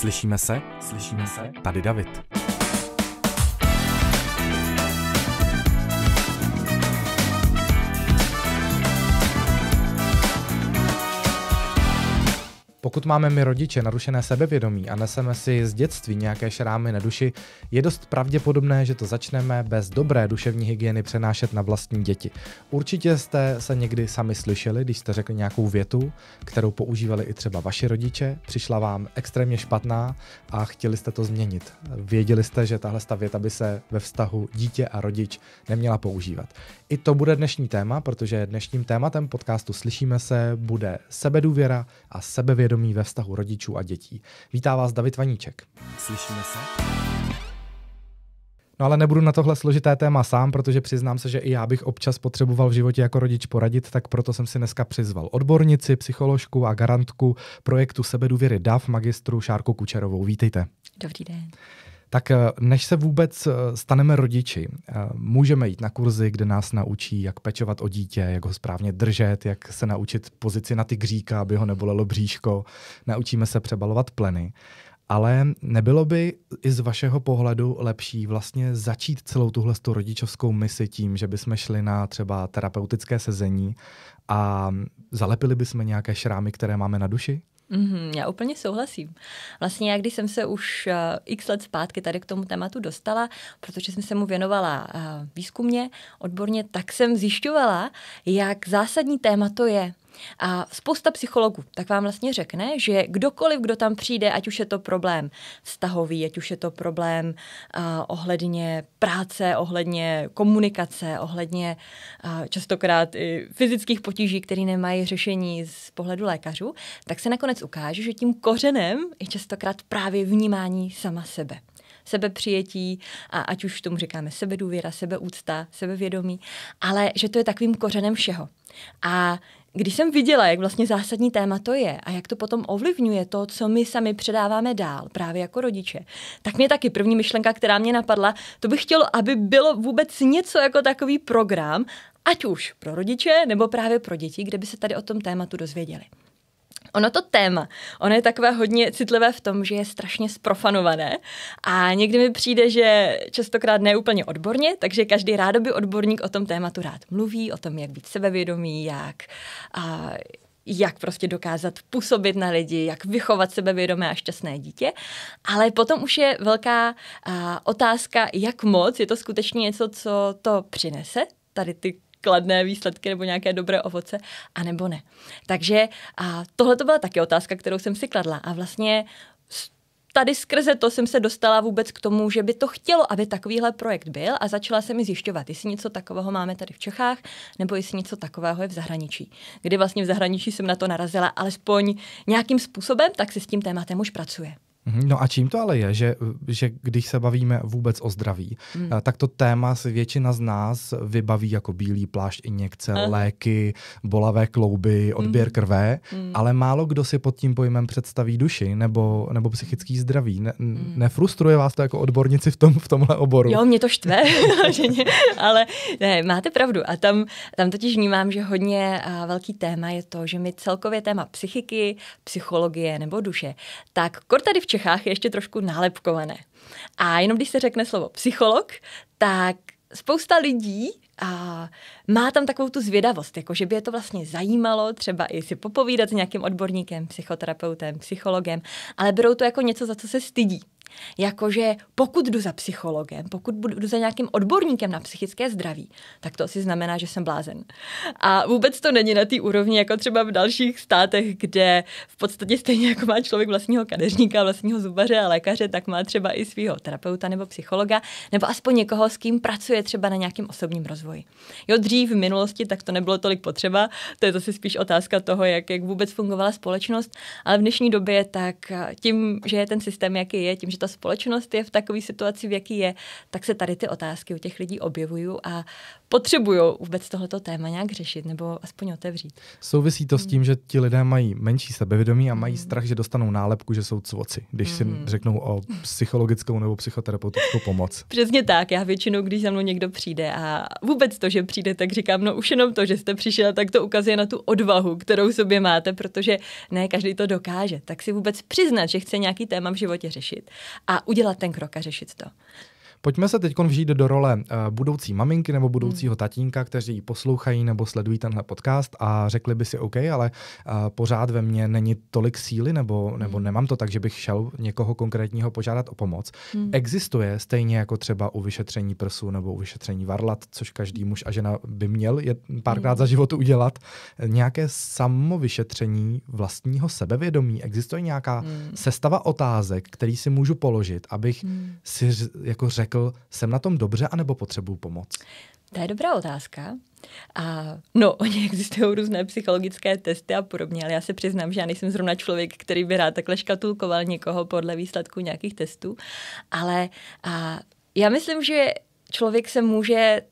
Slyšíme se? Slyšíme se? Tady David. Pokud máme my rodiče narušené sebevědomí a neseme si z dětství nějaké šrámy na duši, je dost pravděpodobné, že to začneme bez dobré duševní hygieny přenášet na vlastní děti. Určitě jste se někdy sami slyšeli, když jste řekli nějakou větu, kterou používali i třeba vaši rodiče, přišla vám extrémně špatná a chtěli jste to změnit. Věděli jste, že tahle věta by se ve vztahu dítě a rodič neměla používat. I to bude dnešní téma, protože dnešním tématem podcastu Slyšíme se bude sebedůvěra a sebevědomí soukromí ve vztahu rodičů a dětí. Vítá vás David Vaníček. Slyšíme se? No ale nebudu na tohle složité téma sám, protože přiznám se, že i já bych občas potřeboval v životě jako rodič poradit, tak proto jsem si dneska přizval odbornici, psycholožku a garantku projektu sebedůvěry DAV, magistru Šárku Kučerovou. Vítejte. Dobrý den tak eh, než se vůbec eh, staneme rodiči, eh, můžeme jít na kurzy, kde nás naučí, jak pečovat o dítě, jak ho správně držet, jak se naučit pozici na tygříka, aby ho nebolelo bříško, naučíme se přebalovat pleny. Ale nebylo by i z vašeho pohledu lepší vlastně začít celou tuhle tu rodičovskou misi tím, že bychom šli na třeba terapeutické sezení a zalepili bychom nějaké šrámy, které máme na duši? Mm-hmm, já úplně souhlasím. Vlastně já, když jsem se už uh, x let zpátky tady k tomu tématu dostala, protože jsem se mu věnovala uh, výzkumně, odborně, tak jsem zjišťovala, jak zásadní téma to je. A spousta psychologů tak vám vlastně řekne, že kdokoliv, kdo tam přijde, ať už je to problém vztahový, ať už je to problém uh, ohledně práce, ohledně komunikace, ohledně uh, častokrát i fyzických potíží, které nemají řešení z pohledu lékařů, tak se nakonec ukáže, že tím kořenem je častokrát právě vnímání sama sebe sebepřijetí, a ať už tomu říkáme sebedůvěra, sebeúcta, sebevědomí, ale že to je takovým kořenem všeho. A když jsem viděla, jak vlastně zásadní téma to je a jak to potom ovlivňuje to, co my sami předáváme dál, právě jako rodiče, tak mě taky první myšlenka, která mě napadla, to bych chtělo, aby bylo vůbec něco jako takový program, ať už pro rodiče nebo právě pro děti, kde by se tady o tom tématu dozvěděli. Ono to téma, ono je takové hodně citlivé v tom, že je strašně sprofanované a někdy mi přijde, že častokrát ne úplně odborně, takže každý rádoby odborník o tom tématu rád mluví, o tom, jak být sebevědomý, jak, a, jak prostě dokázat působit na lidi, jak vychovat sebevědomé a šťastné dítě. Ale potom už je velká a, otázka, jak moc je to skutečně něco, co to přinese, tady ty kladné výsledky nebo nějaké dobré ovoce, anebo ne. Takže a tohle to byla taky otázka, kterou jsem si kladla. A vlastně tady skrze to jsem se dostala vůbec k tomu, že by to chtělo, aby takovýhle projekt byl a začala jsem mi zjišťovat, jestli něco takového máme tady v Čechách, nebo jestli něco takového je v zahraničí. Kdy vlastně v zahraničí jsem na to narazila, alespoň nějakým způsobem, tak se s tím tématem už pracuje. Mhm, no a čím to ale je, že, že když se bavíme vůbec o zdraví, hmm. Eh, tak to téma si většina z nás vybaví jako bílý plášť, injekce, uh. léky, bolavé klouby, odběr hmm. krve, hmm. ale málo kdo si pod tím pojmem představí duši nebo, nebo psychický zdraví. Ne, hmm. Nefrustruje vás to jako odbornici v, tom, v tomhle oboru? Jo, mě to štve, ale ne, máte pravdu. A tam, tam totiž vnímám, že hodně a eh, velký téma je to, že my celkově téma psychiky, psychologie nebo duše, tak kor tady v Čechách je ještě trošku nálepkované. A jenom když se řekne slovo psycholog, tak spousta lidí a má tam takovou tu zvědavost, jako že by je to vlastně zajímalo, třeba i si popovídat s nějakým odborníkem, psychoterapeutem, psychologem, ale berou to jako něco, za co se stydí. Jakože pokud jdu za psychologem, pokud budu za nějakým odborníkem na psychické zdraví, tak to asi znamená, že jsem blázen. A vůbec to není na té úrovni, jako třeba v dalších státech, kde v podstatě stejně jako má člověk vlastního kadeřníka, vlastního zubaře a lékaře, tak má třeba i svého terapeuta nebo psychologa, nebo aspoň někoho, s kým pracuje třeba na nějakém osobním rozvoji. Jo, dřív v minulosti tak to nebylo tolik potřeba, to je zase spíš otázka toho, jak, jak vůbec fungovala společnost, ale v dnešní době tak eh, tím, že je ten systém, jaký je, tím, že ta společnost je v takové situaci, v jaký je, tak se tady ty otázky u těch lidí objevují a potřebují vůbec tohleto téma nějak řešit nebo aspoň otevřít. Souvisí to s tím, hmm. že ti lidé mají menší sebevědomí a mají hmm. strach, že dostanou nálepku, že jsou cvoci, když si hmm. řeknou o psychologickou nebo psychoterapeutickou pomoc. Přesně tak. Já většinou, když za mnou někdo přijde a vůbec to, že přijde, tak říkám, no už jenom to, že jste přišel, tak to ukazuje na tu odvahu, kterou sobě máte, protože ne každý to dokáže. Tak si vůbec přiznat, že chce nějaký téma v životě řešit a udělat ten krok a řešit to. Pojďme se teď vžít do role eh, budoucí maminky nebo hmm. budoucího tatínka, kteří poslouchají nebo sledují tenhle podcast a řekli by si OK, ale eh, pořád ve mně není tolik síly nebo, nebo hmm. nemám to tak, že bych šel někoho konkrétního požádat o pomoc. Hmm. Existuje stejně jako třeba u vyšetření prsu nebo u vyšetření varlat, což každý muž a žena by měl párkrát hmm. za život udělat, eh, nějaké samovyšetření vlastního sebevědomí. Existuje nějaká hmm. sestava otázek, který si můžu položit, abych hmm. si jako řekl, řekl, jsem na tom dobře anebo potřebuju pomoc? To je dobrá otázka. A no, oni existují různé psychologické testy a podobně, ale já se přiznám, že já nejsem zrovna člověk, který by rád takhle škatulkoval někoho podle výsledků nějakých testů, ale a já myslím, že člověk se může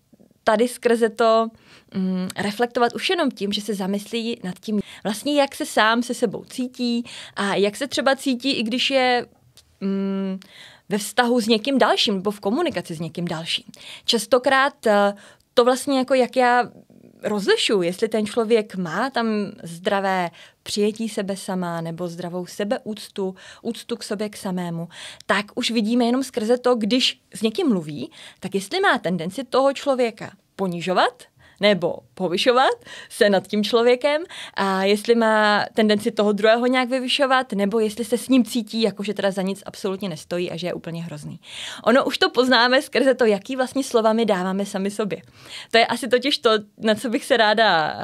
tady skrze to mm, reflektovat už jenom tím, že se zamyslí nad tím, vlastně jak se sám se sebou cítí a jak se třeba cítí, i když je mm, ve vztahu s někým dalším nebo v komunikaci s někým dalším. Častokrát eh, to vlastně jako jak já rozlišu, jestli ten člověk má tam zdravé přijetí sebe sama nebo zdravou sebeúctu, úctu k sobě k samému, tak už vidíme jenom skrze to, když s někým mluví, tak jestli má tendenci toho člověka ponižovat nebo povyšovat se nad tím člověkem a jestli má tendenci toho druhého nějak vyvyšovat, nebo jestli se s ním cítí, jako že teda za nic absolutně nestojí a že je úplně hrozný. Ono už to poznáme skrze to, jaký vlastně slova my dáváme sami sobě. To je asi totiž to, na co bych se ráda uh,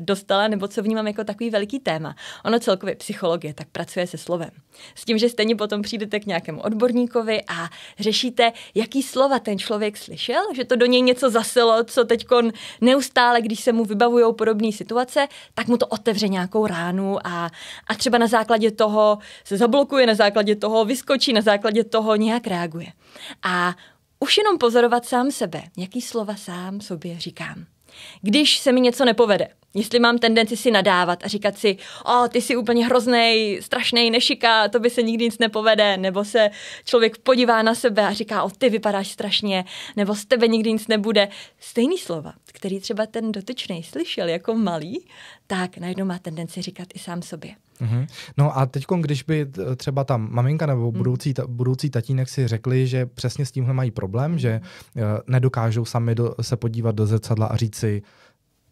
dostala, nebo co vnímám jako takový veliký téma. Ono celkově psychologie tak pracuje se slovem. S tím, že stejně potom přijdete k nějakému odborníkovi a řešíte, jaký slova ten člověk slyšel, že to do něj něco zaselo, co teď ne neustále, když se mu vybavují podobné situace, tak mu to otevře nějakou ránu a, a třeba na základě toho se zablokuje, na základě toho vyskočí, na základě toho nějak reaguje. A už jenom pozorovat sám sebe, jaký slova sám sobě říkám. Když se mi něco nepovede, jestli mám tendenci si nadávat a říkat si, o, ty jsi úplně hrozný, strašný, nešika, to by se nikdy nic nepovede, nebo se člověk podívá na sebe a říká, o, ty vypadáš strašně, nebo z tebe nikdy nic nebude. Stejný slova, který třeba ten dotyčný slyšel jako malý, tak najednou má tendenci říkat i sám sobě. Mm-hmm. No a teď, když by eh, třeba ta maminka nebo mhm. budoucí, ta, budoucí tatínek si řekli, že přesně s tímhle mají problém, mhm. že uh, nedokážou sami do, se podívat do zrcadla a říct si,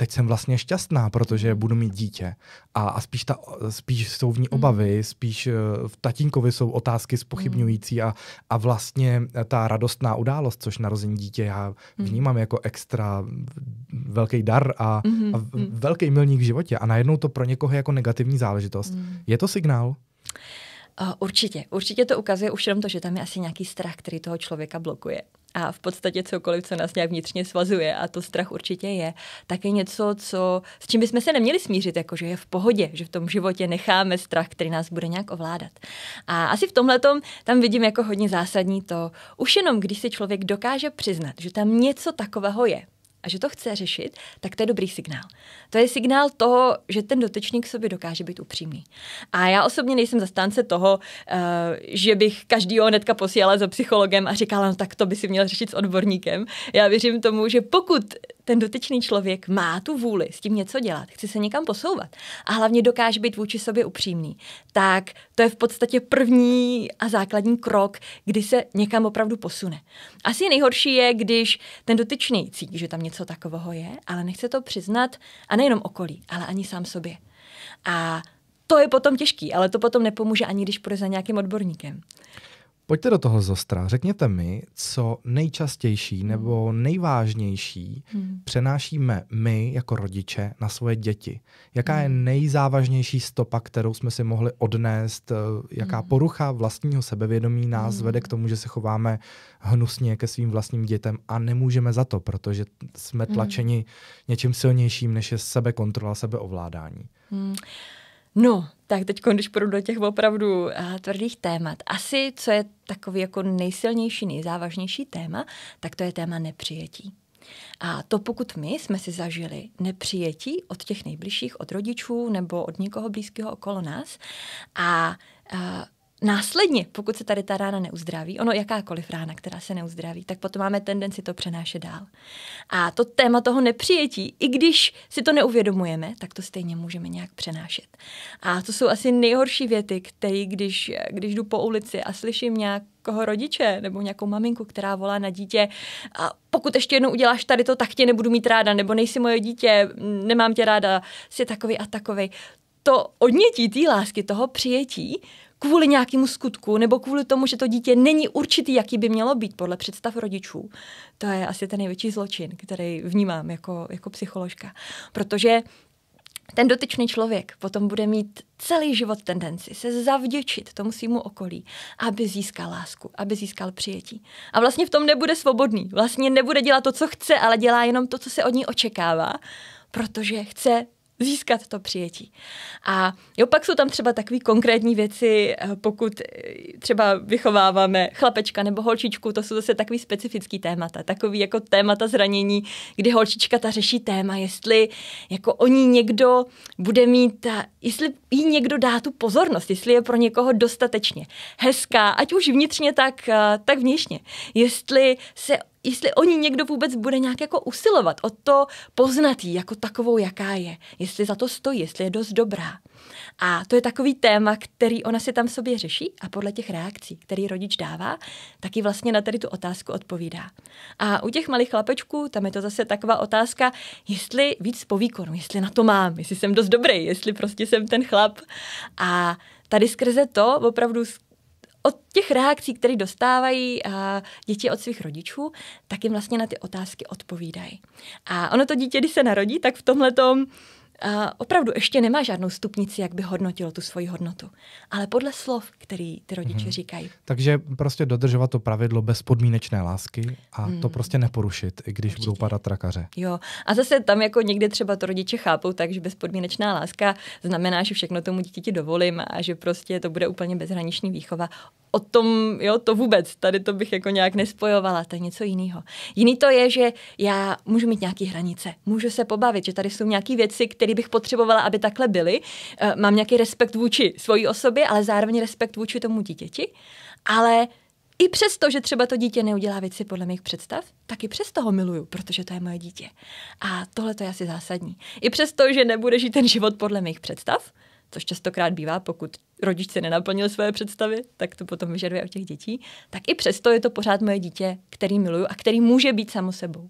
teď jsem vlastně šťastná, protože budu mít dítě. A, a spíš, ta, spíš jsou v ní mm. obavy, spíš eh, v tatínkovi jsou otázky spochybňující mm. a, a vlastně ta radostná událost, což narození dítě já mm. vnímám jako extra velký dar a, mm-hmm, a velký milník v životě. A najednou to pro někoho jako negativní záležitost. Je to signál? Uh, určitě, určitě to ukazuje už jenom to, že tam je asi nějaký strach, který toho člověka blokuje. A v podstatě cokoliv, co nás nějak vnitřně svazuje, a to strach určitě je, tak je něco, co, s čím bychom se neměli smířit, jako že je v pohodě, že v tom životě necháme strach, který nás bude nějak ovládat. A asi v tomhle tam vidím jako hodně zásadní to, už jenom když si člověk dokáže přiznat, že tam něco takového je, a že to chce řešit, tak to je dobrý signál. To je signál toho, že ten dotečník k sobě dokáže být upřímný. A já osobně nejsem zastánce toho, eh, že bych každýho hnedka posílala za psychologem a říkala, no tak to by si měl řešit s odborníkem. Já věřím tomu, že pokud ten dotyčný člověk má tu vůli s tím něco dělat, chce se někam posouvat a hlavně dokáže být vůči sobě upřímný, tak to je v podstatě první a základní krok, kdy se někam opravdu posune. Asi nejhorší je, když ten dotyčný cítí, že tam něco takového je, ale nechce to přiznat a nejenom okolí, ale ani sám sobě. A to je potom těžký, ale to potom nepomůže ani když půjde za nějakým odborníkem. Pojďte do toho zostra. Řekněte mi, co nejčastější hmm. nebo nejvážnější hmm. přenášíme my jako rodiče na svoje děti. Jaká je hmm. nejzávažnější stopa, kterou jsme si mohli odnést, eh, jaká hmm. porucha vlastního sebevědomí nás hmm. vede k tomu, že se chováme hnusně ke svým vlastním dětem a nemůžeme za to, protože jsme tlačeni hmm. něčím silnějším, než je sebekontrola, sebeovládání. Hmm. No, tak teď, když půjdu do těch opravdu uh, tvrdých témat, asi co je takový jako nejsilnější, nejzávažnější téma, tak to je téma nepřijetí. A to pokud my jsme si zažili nepřijetí od těch nejbližších, od rodičů nebo od někoho blízkého okolo nás a, a eh, následně, pokud se tady ta rána neuzdraví, ono jakákoliv rána, která se neuzdraví, tak potom máme tendenci to přenášet dál. A to téma toho nepřijetí, i když si to neuvědomujeme, tak to stejně můžeme nějak přenášet. A to jsou asi nejhorší věty, které, když, když jdu po ulici a slyším nějak rodiče nebo nějakou maminku, která volá na dítě, a pokud ještě jednou uděláš tady to, tak tě nebudu mít ráda, nebo nejsi moje dítě, nemám tě ráda, jsi takový a takový. To odnětí té lásky, toho přijetí, kvůli nějakému skutku nebo kvůli tomu, že to dítě není určitý, jaký by mělo být podle představ rodičů, to je asi ten největší zločin, který vnímám jako, jako psycholožka. Protože ten dotyčný člověk potom bude mít celý život tendenci se zavděčit tomu svýmu okolí, aby získal lásku, aby získal přijetí. A vlastně v tom nebude svobodný. Vlastně nebude dělat to, co chce, ale dělá jenom to, co se od ní očekává, protože chce získat to přijetí. A jo, pak jsou tam třeba takové konkrétní věci, eh, pokud eh, třeba vychováváme chlapečka nebo holčičku, to jsou zase takový specifický témata, takový jako témata zranění, kdy holčička ta řeší téma, jestli jako oni někdo bude mít, eh, jestli jí někdo dá tu pozornost, jestli je pro někoho dostatečně hezká, ať už vnitřně, tak, tak vnitřně. Jestli se jestli o ní někdo vůbec bude nějak jako usilovat, o to poznat jí jako takovou, jaká je, jestli za to stojí, jestli je dost dobrá. A to je takový téma, který ona si tam sobě řeší a podle těch reakcí, který rodič dává, taky vlastně na tady tu otázku odpovídá. A u těch malých chlapečků, tam je to zase taková otázka, jestli víc po výkonu, jestli na to mám, jestli jsem dost dobrý, jestli prostě jsem ten chlap. A tady skrze to opravdu od těch reakcí, které dostávají a eh, děti od svých rodičů, tak jim vlastně na ty otázky odpovídají. A ono to dítě, když se narodí, tak v tomhle tom opravdu ještě nemá žádnou stupnici, jak by hodnotilo tu svoji hodnotu, ale podle slov, který ty rodiče hmm. říkají. Takže prostě dodržovat to pravidlo bezpodmínečné lásky a hmm. to prostě neporušit, i když Určitě. budou padat trakaře. Jo, a zase tam jako někde třeba to rodiče chápou takže bezpodmínečná láska znamená, že všechno tomu dítěti dovolím a že prostě to bude úplně bezhraniční výchova o tom, jo, to vůbec, tady to bych jako nějak nespojovala, to je něco jiného. Jiný to je, že já můžu mít nějaké hranice, můžu se pobavit, že tady jsou nějaké věci, které bych potřebovala, aby takhle byly. Eh, mám nějaký respekt vůči svojí osobě, ale zároveň respekt vůči tomu dítěti. Ale i přesto, že třeba to dítě neudělá věci podle mých představ, tak i přesto ho miluju, protože to je moje dítě. A tohle to je asi zásadní. I přesto, že nebude žít ten život podle mých představ, což častokrát bývá, pokud rodič se nenaplnil své představy, tak to potom vyžaduje od těch dětí, tak i přesto je to pořád moje dítě, který miluju a který může být samo sebou.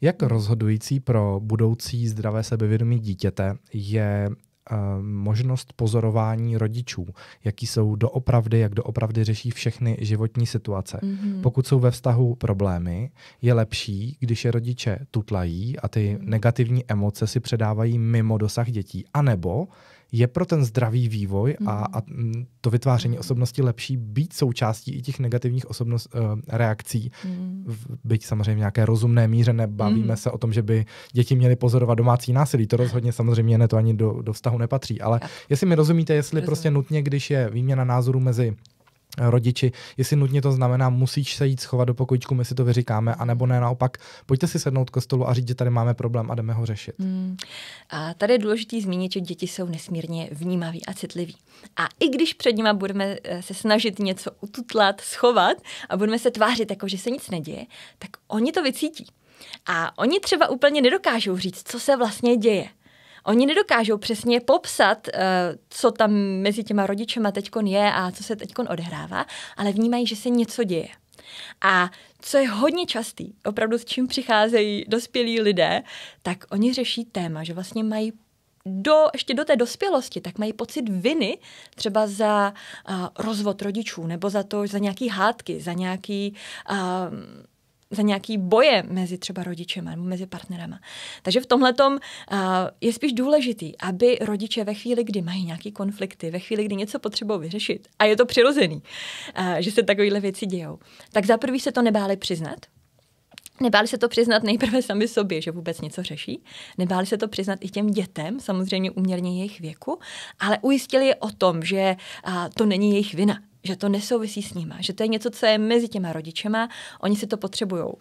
Jak rozhodující pro budoucí zdravé sebevědomí dítěte je eh, možnost pozorování rodičů, jaký jsou doopravdy, jak doopravdy řeší všechny životní situace. Mm-hmm. Pokud jsou ve vztahu problémy, je lepší, když je rodiče tutlají a ty mhm. negativní emoce si předávají mimo dosah dětí, anebo je pro ten zdravý vývoj a, mhm. a mm, to vytváření osobnosti lepší být součástí i těch negativních osobnost, uh, reakcí, Mm. byť samozřejmě nějaké rozumné míře, nebavíme mhm. se o tom, že by děti měly pozorovat domácí násilí, to rozhodně samozřejmě ne, to ani do, do vztahu nepatří, ale jestli mi rozumíte, jestli Rozumím. prostě nutně, když je výměna názoru mezi rodiči, jestli nutně to znamená, musíš se jít schovat do pokojičku, my si to vyříkáme, anebo ne naopak, pojďte si sednout k stolu a říct, že tady máme problém a jdeme ho řešit. Hmm. A tady je důležité zmínit, že děti jsou nesmírně vnímaví a citliví. A i když před nimi budeme eh, se snažit něco ututlat, schovat a budeme se tvářit jako, že se nic neděje, tak oni to vycítí. A oni třeba úplně nedokážou říct, co se vlastně děje. Oni nedokážou přesně popsat, eh, co tam mezi těma rodičema teďkon je a co se teďkon odehrává, ale vnímají, že se něco děje. A co je hodně častý, opravdu s čím přicházejí dospělí lidé, tak oni řeší téma, že vlastně mají do, ještě do té dospělosti, tak mají pocit viny třeba za uh, rozvod rodičů nebo za to, za nějaký hádky, za nějaký uh, za nějaký boje mezi třeba rodičema nebo mezi partnerama. Takže v tomhle uh, eh, je spíš důležitý, aby rodiče ve chvíli, kdy mají nějaké konflikty, ve chvíli, kdy něco potřebují vyřešit, a je to přirozený, uh, že se takovéhle věci dějou, tak za prvý se to nebáli přiznat, Nebáli se to přiznat nejprve sami sobě, že vůbec něco řeší. Nebáli se to přiznat i těm dětem, samozřejmě uměrně jejich věku, ale ujistili je o tom, že eh, to není jejich vina, že to nesouvisí s nima, že to je něco, co je mezi těma rodičema, oni si to potřebují uh,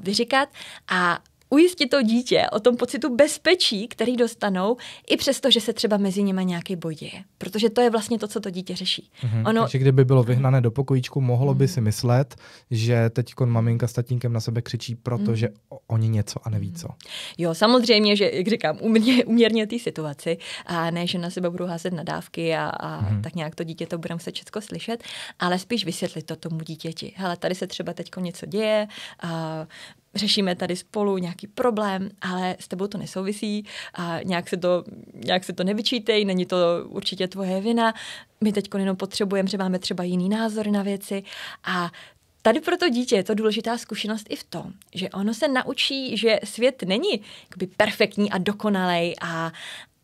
vyříkat a ujistit to dítě o tom pocitu bezpečí, který dostanou, i přesto, že se třeba mezi nimi nějaký boj děje. Protože to je vlastně to, co to dítě řeší. Mm-hmm. Ono... Takže kdyby bylo mhm. vyhnané do pokojíčku, mohlo mm-hmm. by mhm. si myslet, že teď maminka s tatínkem na sebe křičí, protože mm-hmm. oni něco a neví mhm. co. Jo, samozřejmě, že, jak říkám, uměrně, uměrně té situaci a ne, že na sebe budou házet nadávky a, a mm-hmm. tak nějak to dítě to bude muset všechno slyšet, ale spíš vysvětlit to tomu dítěti. Hele, tady se třeba teď něco děje, a řešíme tady spolu nějaký problém, ale s tebou to nesouvisí a nějak se to, nějak se to nevyčítej, není to určitě tvoje vina, my teď jenom potřebujeme, že máme třeba jiný názor na věci a Tady pro to dítě je to důležitá zkušenost i v tom, že ono se naučí, že svět není perfektní a dokonalej a,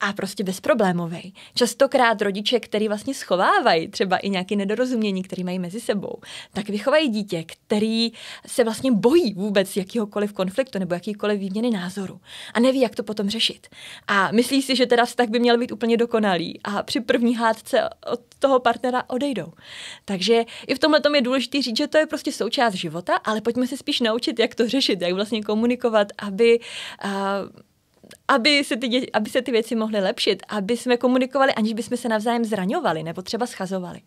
a prostě bezproblémový. Častokrát rodiče, který vlastně schovávají třeba i nějaké nedorozumění, které mají mezi sebou, tak vychovají dítě, který se vlastně bojí vůbec jakýhokoliv konfliktu nebo jakýkoliv výměny názoru a neví, jak to potom řešit. A myslí si, že teda vztah by měl být úplně dokonalý a při první hádce od toho partnera odejdou. Takže i v tomhle je důležité říct, že to je prostě součást života, ale pojďme se spíš naučit, jak to řešit, jak vlastně komunikovat, aby uh, aby se, ty děti, aby se ty věci mohly lepšit, aby jsme komunikovali, aniž bychom se navzájem zraňovali nebo třeba schazovali.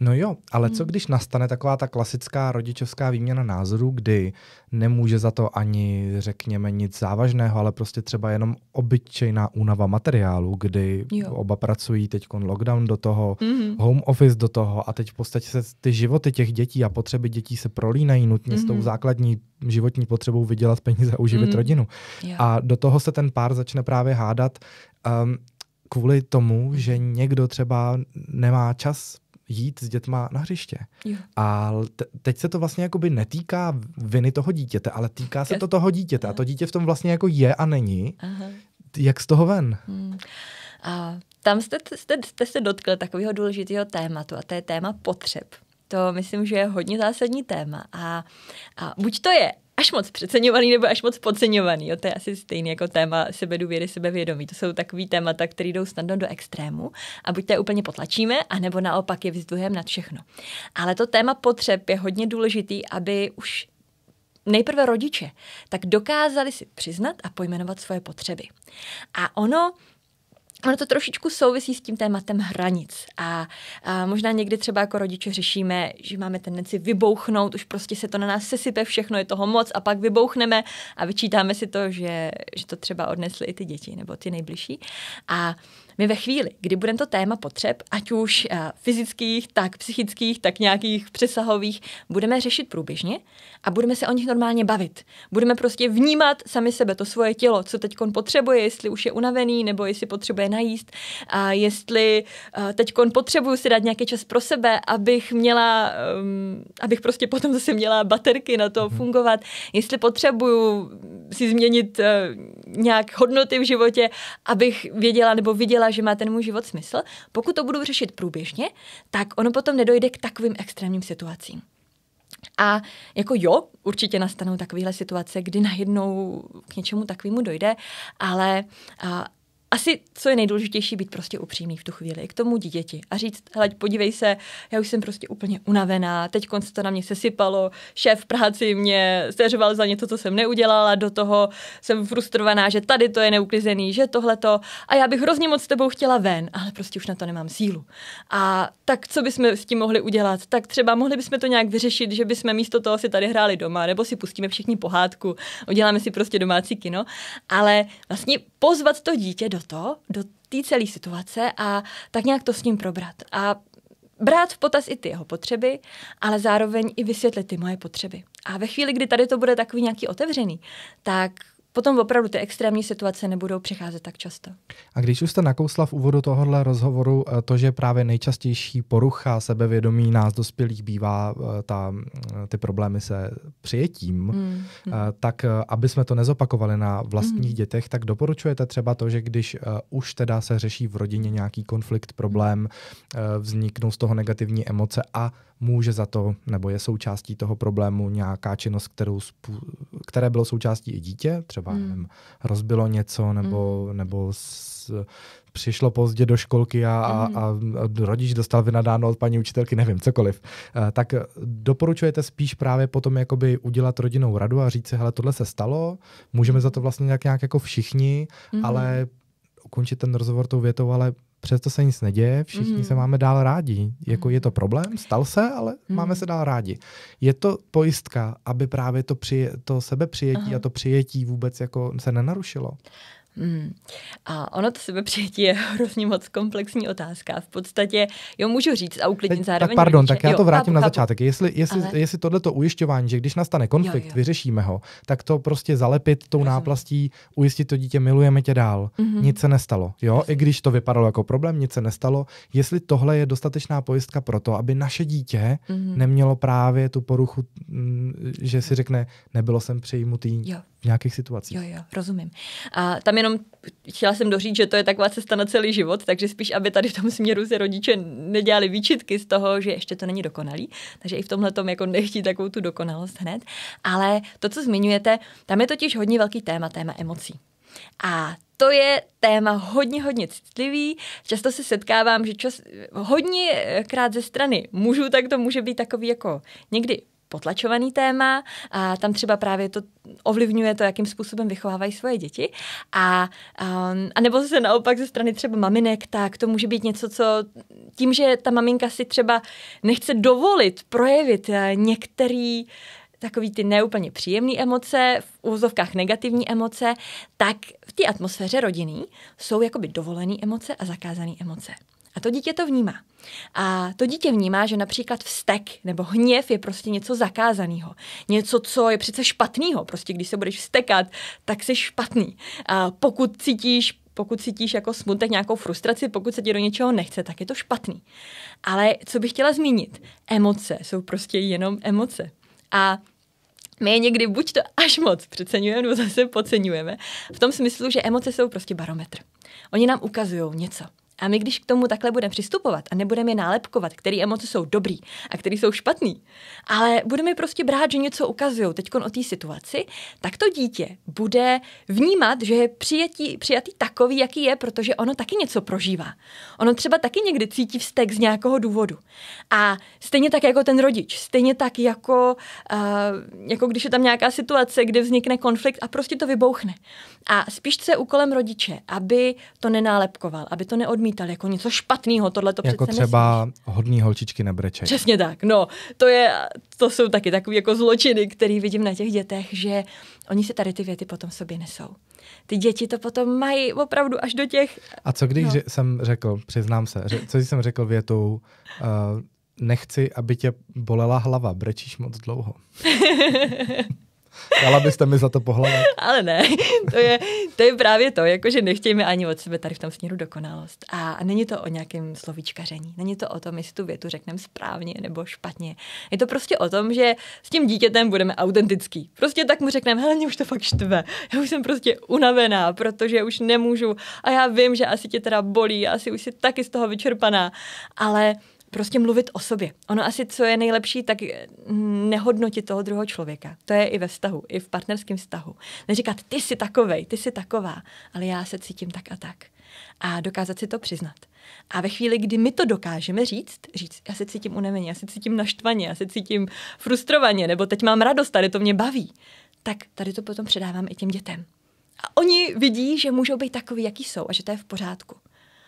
No jo, ale co hmm. když nastane taková ta klasická rodičovská výměna názorů, kdy nemůže za to ani, řekněme, nic závažného, ale prostě třeba jenom obyčejná únava materiálu, kdy jo. oba pracují teď lockdown do toho, mm-hmm. home office do toho a teď v podstatě se ty životy těch dětí a potřeby dětí se prolínají nutně mm-hmm. s tou mhm. základní životní potřebou vydělat peníze a uživit mm-hmm. rodinu. Jo. A do toho se ten pár začne právě hádat um, kvůli tomu, mhm. že někdo třeba nemá čas jít s dětma na hřiště. Jo. A te- teď se to vlastně jakoby netýká viny toho dítěte, ale týká se to toho dítěte. A to dítě v tom vlastně jako je a není. Aha. Jak z toho ven? Hmm. A tam jste, jste, jste se dotkl takového důležitého tématu a to je téma potřeb. To myslím, že je hodně zásadní téma. A, a buď to je až moc přeceňovaný nebo až moc podceňovaný. Jo? To je asi stejný jako téma sebedůvěry, sebevědomí. To jsou takový témata, které jdou snadno do extrému a buď to je úplně potlačíme, anebo naopak je vzduhem nad všechno. Ale to téma potřeb je hodně důležitý, aby už nejprve rodiče, tak dokázali si přiznat a pojmenovat svoje potřeby. A ono Ono to trošičku souvisí s tím tématem hranic. A, a možná někdy třeba jako rodiče řešíme, že máme tendenci vybouchnout, už prostě se to na nás sesype, všechno je toho moc a pak vybouchneme a vyčítáme si to, že, že to třeba odnesly i ty děti nebo ty nejbližší. A my ve chvíli, kdy budeme to téma potřeb, ať už eh, fyzických, tak psychických, tak nějakých přesahových, budeme řešit průběžně a budeme se o nich normálně bavit. Budeme prostě vnímat sami sebe, to svoje tělo, co teď potřebuje, jestli už je unavený, nebo jestli potřebuje najíst, a jestli eh, teď potřebuju si dát nějaký čas pro sebe, abych měla, ehm, abych prostě potom zase měla baterky na to mhm. fungovat, jestli potřebuju si změnit eh, nějak hodnoty v životě, abych věděla nebo viděla, cítila, že má ten můj život smysl, pokud to budu řešit průběžně, tak ono potom nedojde k takovým extrémním situacím. A jako jo, určitě nastanou takovéhle situace, kdy najednou k něčemu takovému dojde, ale asi, co je nejdůležitější, být prostě upřímný v tu chvíli k tomu dítěti a říct, hele, podívej se, já už jsem prostě úplně unavená, teď se to na mě sesypalo, šéf v práci mě seřval za něco, co jsem neudělala, do toho jsem frustrovaná, že tady to je neuklizený, že tohle to a já bych hrozně moc s tebou chtěla ven, ale prostě už na to nemám sílu. A tak co bychom s tím mohli udělat? Tak třeba mohli bychom to nějak vyřešit, že bychom místo toho si tady hráli doma, nebo si pustíme všichni pohádku, uděláme si prostě domácí kino, ale vlastně pozvat to dítě do to, do té celé situace a tak nějak to s ním probrat. A brát v potaz i ty jeho potřeby, ale zároveň i vysvětlit ty moje potřeby. A ve chvíli, kdy tady to bude takový nějaký otevřený, tak potom opravdu ty extrémní situace nebudou přicházet tak často. A když už jste nakousla v úvodu tohohle rozhovoru eh, to, že právě nejčastější porucha sebevědomí nás dospělých bývá eh, ta, eh, ty problémy se přijetím, mm. tak aby jsme to nezopakovali na vlastních mm. dětech, tak doporučujete třeba to, že když už teda se řeší v rodině nějaký konflikt, problém, vzniknou z toho negativní emoce a může za to, nebo je součástí toho problému nějaká činnost, kterou spů- které bylo součástí i dítě, třeba mm. nevím, rozbilo něco, nebo, mm. nebo s, přišlo pozdě do školky a, a, hmm. a rodič dostal vynadáno od paní učitelky, nevím, cokoliv. Eh, tak doporučujete spíš právě potom jakoby udělat rodinnou radu a říct si, hele, tohle se stalo, můžeme za hmm. to vlastně nějak, nějak jako všichni, mm. ale ukončit ten rozhovor tou větou, ale přesto se nic neděje, všichni mm. se mhm. máme dál rádi. Jako je to mhm. problém, stal se, ale mm. máme mhm. se dál rádi. Je to pojistka, aby právě to, při, to sebepřijetí Aha. a to přijetí vůbec jako se nenarušilo? Hmm. A ono to sebeprijetí je hrozně moc komplexní otázka. V podstatě, jo, můžu říct a uklidnit zároveň. Tak pardon, rodiče. tak já to vrátím chápu, na začátek. Jestli, jestli, Ale... jestli tohleto ujišťování, že když nastane konflikt, jo, jo. vyřešíme ho, tak to prostě zalepit tou Rozumím. náplastí, ujistit to dítě, milujeme tě dál, mm-hmm. nic se nestalo. Jo, Rozumím. i když to vypadalo jako problém, nic se nestalo. Jestli tohle je dostatečná pojistka pro to, aby naše dítě mm-hmm. nemělo právě tu poruchu, mm, že si řekne, nebylo jsem přijmutý. Jo nějakých situacích. Jo, jo, rozumím. A tam jenom chtěla jsem doříct, že to je taková cesta na celý život, takže spíš, aby tady v tom směru se rodiče nedělali výčitky z toho, že ještě to není dokonalý, takže i v tomhle tom jako nechtí takovou tu dokonalost hned. Ale to, co zmiňujete, tam je totiž hodně velký téma, téma emocí. A to je téma hodně, hodně citlivý. Často se setkávám, že čas, hodně krát ze strany mužů, tak to může být takový jako někdy potlačovaný téma a tam třeba právě to ovlivňuje to, jakým způsobem vychovávají svoje děti. A, a, um, a nebo se naopak ze strany třeba maminek, tak to může být něco, co tím, že ta maminka si třeba nechce dovolit projevit eh, některý takový ty neúplně příjemné emoce, v úzovkách negativní emoce, tak v té atmosféře rodiny jsou jakoby dovolené emoce a zakázané emoce. A to dítě to vnímá. A to dítě vnímá, že například vztek nebo hněv je prostě něco zakázaného. Něco, co je přece špatného. Prostě když se budeš vztekat, tak jsi špatný. A pokud cítíš pokud cítíš jako smutek, nějakou frustraci, pokud se ti do něčeho nechce, tak je to špatný. Ale co bych chtěla zmínit, emoce jsou prostě jenom emoce. A my je někdy buď to až moc přeceňujeme, nebo zase podceňujeme. V tom smyslu, že emoce jsou prostě barometr. Oni nám ukazují něco. A my, když k tomu takhle budeme přistupovat a nebudeme je nálepkovat, které emoce jsou dobrý a které jsou špatný, ale budeme prostě brát, že něco ukazují teď o té situaci, tak to dítě bude vnímat, že je přijetí, přijatý takový, jaký je, protože ono taky něco prožívá. Ono třeba taky někdy cítí vztek z nějakého důvodu. A stejně tak jako ten rodič, stejně tak jako, uh, jako když je tam nějaká situace, kde vznikne konflikt a prostě to vybouchne. A spíš se úkolem rodiče, aby to nenálepkoval, aby to neodmítal jako něco špatného, tohle to Jako přece třeba nesmíš. hodný holčičky nebreče. Přesně tak, no. To, je, to jsou taky takové jako zločiny, které vidím na těch dětech, že oni se tady ty věty potom sobě nesou. Ty děti to potom mají opravdu až do těch... A co když no. jsem řekl, přiznám se, ře, co jsem řekl větou, uh, nechci, aby tě bolela hlava, brečíš moc dlouho. Dala byste mi za to pohled? Ale ne, to je, to je právě to, jakože nechtějme ani od sebe tady v tom směru dokonalost. A není to o nějakém slovíčkaření, není to o tom, jestli tu větu řekneme správně nebo špatně. Je to prostě o tom, že s tím dítětem budeme autentický. Prostě tak mu řekneme, hele, mě už to fakt štve, já už jsem prostě unavená, protože už nemůžu a já vím, že asi tě teda bolí, asi už jsi taky z toho vyčerpaná, ale prostě mluvit o sobě. Ono asi, co je nejlepší, tak eh, nehodnotit toho druhého člověka. To je i ve vztahu, i v partnerském vztahu. Neříkat, ty jsi takovej, ty jsi taková, ale já se cítím tak a tak. A dokázat si to přiznat. A ve chvíli, kdy my to dokážeme říct, říct, já se cítím unaveně, já se cítím naštvaně, já se cítím frustrovaně, nebo teď mám radost, tady to mě baví, tak tady to potom předávám i těm dětem. A oni vidí, že můžou být takový, jaký jsou a že to je v pořádku.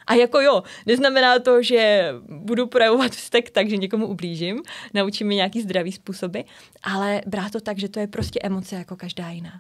A jako jo, neznamená to, že budu projevovat vztek tak, že někomu ublížím, naučím mi nějaký zdravý způsoby, ale brát to tak, že to je prostě emoce jako každá jiná.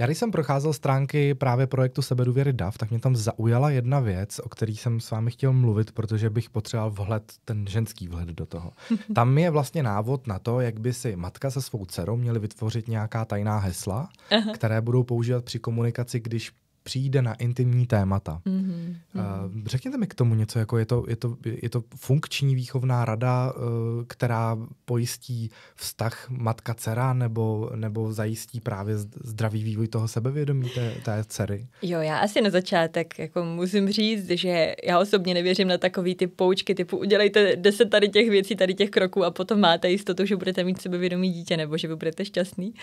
Já když jsem procházel stránky právě projektu Sebedůvěry DAV, tak mě tam zaujala jedna věc, o který jsem s vámi chtěl mluvit, protože bych potřeboval vhled, ten ženský vhled do toho. Tam je vlastně návod na to, jak by si matka se svou dcerou měly vytvořit nějaká tajná hesla, Aha. které budou používat při komunikaci, když přijde na intimní témata. Mm-hmm. Uh, řekněte mi k tomu něco, jako je to, je to, je to funkční výchovná rada, uh, která pojistí vztah matka-dcera nebo, nebo zajistí právě zdravý vývoj toho sebevědomí té, té dcery? Jo, já asi na začátek jako musím říct, že já osobně nevěřím na takový ty poučky typu udělejte deset tady těch věcí, tady těch kroků a potom máte jistotu, že budete mít sebevědomí dítě nebo že vy budete šťastný.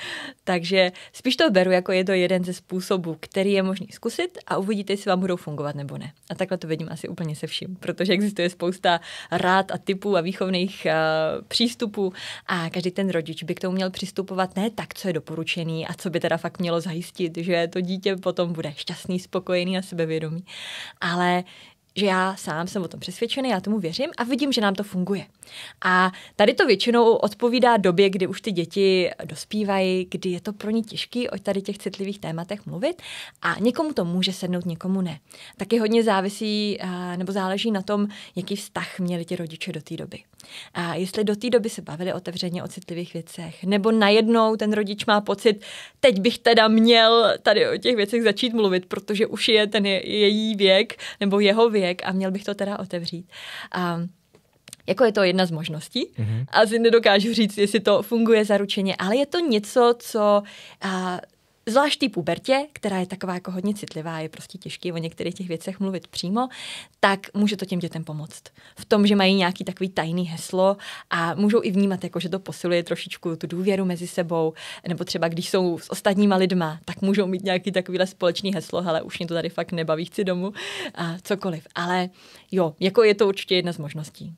Takže spíš to beru jako je to jeden ze způsobů, který je možný schopni zkusit a uvidíte, jestli vám budou fungovat nebo ne. A takhle to vidím asi úplně se vším, protože existuje spousta rád a typů a výchovných uh, přístupů a každý ten rodič by k tomu měl přistupovat ne tak, co je doporučený a co by teda fakt mělo zajistit, že to dítě potom bude šťastný, spokojený a sebevědomý, ale že já sám jsem o tom přesvědčený, já tomu věřím a vidím, že nám to funguje. A tady to většinou odpovídá době, kdy už ty děti dospívají, kdy je to pro ně těžké o tady těch citlivých tématech mluvit a někomu to může sednout, někomu ne. Taky hodně závisí eh, nebo záleží na tom, jaký vztah měli ti rodiče do té doby. A jestli do té doby se bavili otevřeně o citlivých věcech, nebo najednou ten rodič má pocit, teď bych teda měl tady o těch věcech začít mluvit, protože už je ten její věk nebo jeho věk věk a měl bych to teda otevřít. A jako je to jedna z možností. Mm-hmm. Asi nedokážu říct, jestli to funguje zaručeně, ale je to něco, co a, zvlášť té pubertě, která je taková jako hodně citlivá, je prostě těžké o některých těch věcech mluvit přímo, tak může to těm dětem pomoct. V tom, že mají nějaký takový tajný heslo a můžou i vnímat, jako, že to posiluje trošičku tu důvěru mezi sebou, nebo třeba když jsou s ostatníma lidma, tak můžou mít nějaký takovýhle společný heslo, ale už mě to tady fakt nebaví, chci domů a cokoliv. Ale jo, jako je to určitě jedna z možností.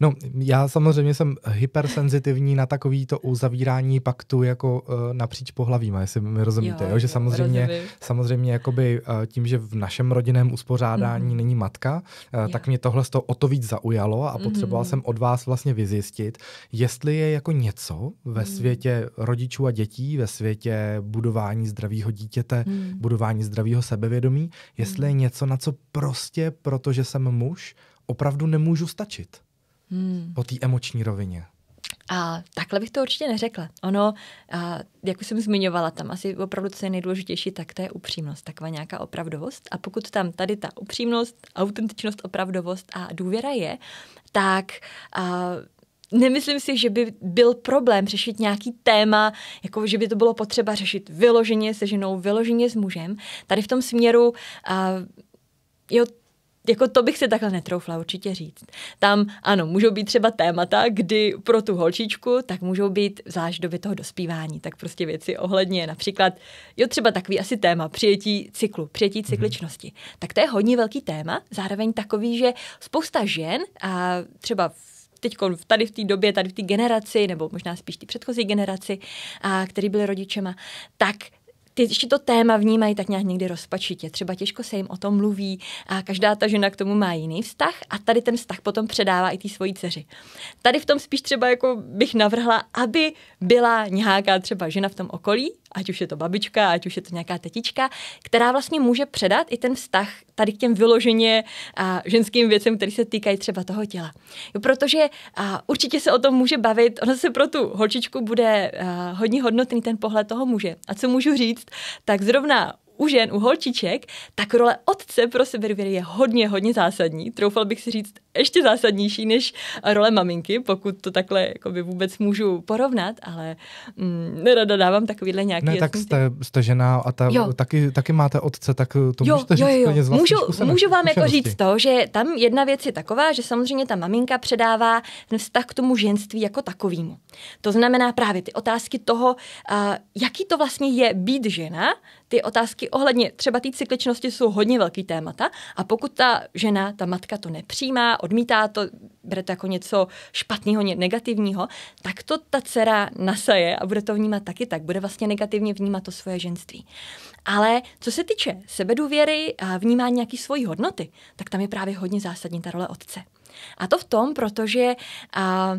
No, já samozřejmě jsem hypersenzitivní na takový to uzavírání paktu jako uh, napříč pohlavíma, jestli mi rozumíte rozumíte, jo, jo? že samozřejmě, rozumím. samozřejmě jakoby, eh, tím, že v našem rodinném uspořádání mm-hmm. není matka, eh, jo. tak mě tohle to o to víc zaujalo a potřeboval mm-hmm. jsem od vás vlastně vyzjistit, jestli je jako něco ve mm-hmm. světě rodičů a dětí, ve světě budování zdravého dítěte, mm-hmm. budování zdravého sebevědomí, jestli mm-hmm. je mhm. něco, na co prostě, protože jsem muž, opravdu nemůžu stačit. Hmm. Po té emoční rovině. A takhle bych to určitě neřekla. Ono, a, jak už jsem zmiňovala, tam asi opravdu, co je nejdůležitější, tak to je upřímnost, taková nějaká opravdovost. A pokud tam tady ta upřímnost, autentičnost, opravdovost a důvěra je, tak a, nemyslím si, že by byl problém řešit nějaký téma, jako že by to bylo potřeba řešit vyloženě se ženou, vyloženě s mužem. Tady v tom směru a, jo, jako to bych si takhle netroufla určitě říct. Tam ano, můžou být třeba témata, kdy pro tu holčičku, tak můžou být zvlášť doby toho dospívání, tak prostě věci ohledně například, jo třeba takový asi téma přijetí cyklu, přijetí mhm. cykličnosti. Mm-hmm. Tak to je hodně velký téma, zároveň takový, že spousta žen a třeba v teď tady v té době, tady v té generaci, nebo možná spíš té předchozí generaci, a který byli rodičema, tak ty ještě to téma vnímají tak nějak někdy rozpačitě. Třeba těžko se jim o tom mluví a každá ta žena k tomu má jiný vztah a tady ten vztah potom předává i té svoji dceři. Tady v tom spíš třeba jako bych navrhla, aby byla nějaká třeba žena v tom okolí, ať už je to babička, ať už je to nějaká tetička, která vlastně může předat i ten vztah tady k těm vyloženě a, ženským věcem, které se týkají třeba toho těla. Jo, protože a, určitě se o tom může bavit, ono se pro tu holčičku bude a, hodně hodnotný ten pohled toho muže. A co můžu říct, tak zrovna u žen, u holčiček, tak role otce pro sebe je hodně, hodně zásadní. Troufal bych si říct, ještě zásadnější než role maminky, pokud to takhle by vůbec můžu porovnat, ale mm, nerada dávám takovýhle nějaký... Ne, tak jste, jste žena a ta, taky, taky máte otce, tak eh, to jo, můžete jo, říct jo, jo. Můžu, můžu vám jako říct to, že tam jedna věc je taková, že samozřejmě ta maminka předává ten vztah k tomu ženství jako takovýmu. To znamená právě ty otázky toho, uh, jaký to vlastně je být žena, ty otázky ohledně třeba té cykličnosti jsou hodně velký témata a pokud ta žena, ta matka to nepřijímá, odmítá to, bere to jako něco špatného, negativního, tak to ta dcera nasaje a bude to vnímat taky tak. Bude vlastně negativně vnímat to svoje ženství. Ale co se týče sebedůvěry a vnímání nějaký svojí hodnoty, tak tam je právě hodně zásadní ta role otce. A to v tom, protože uh,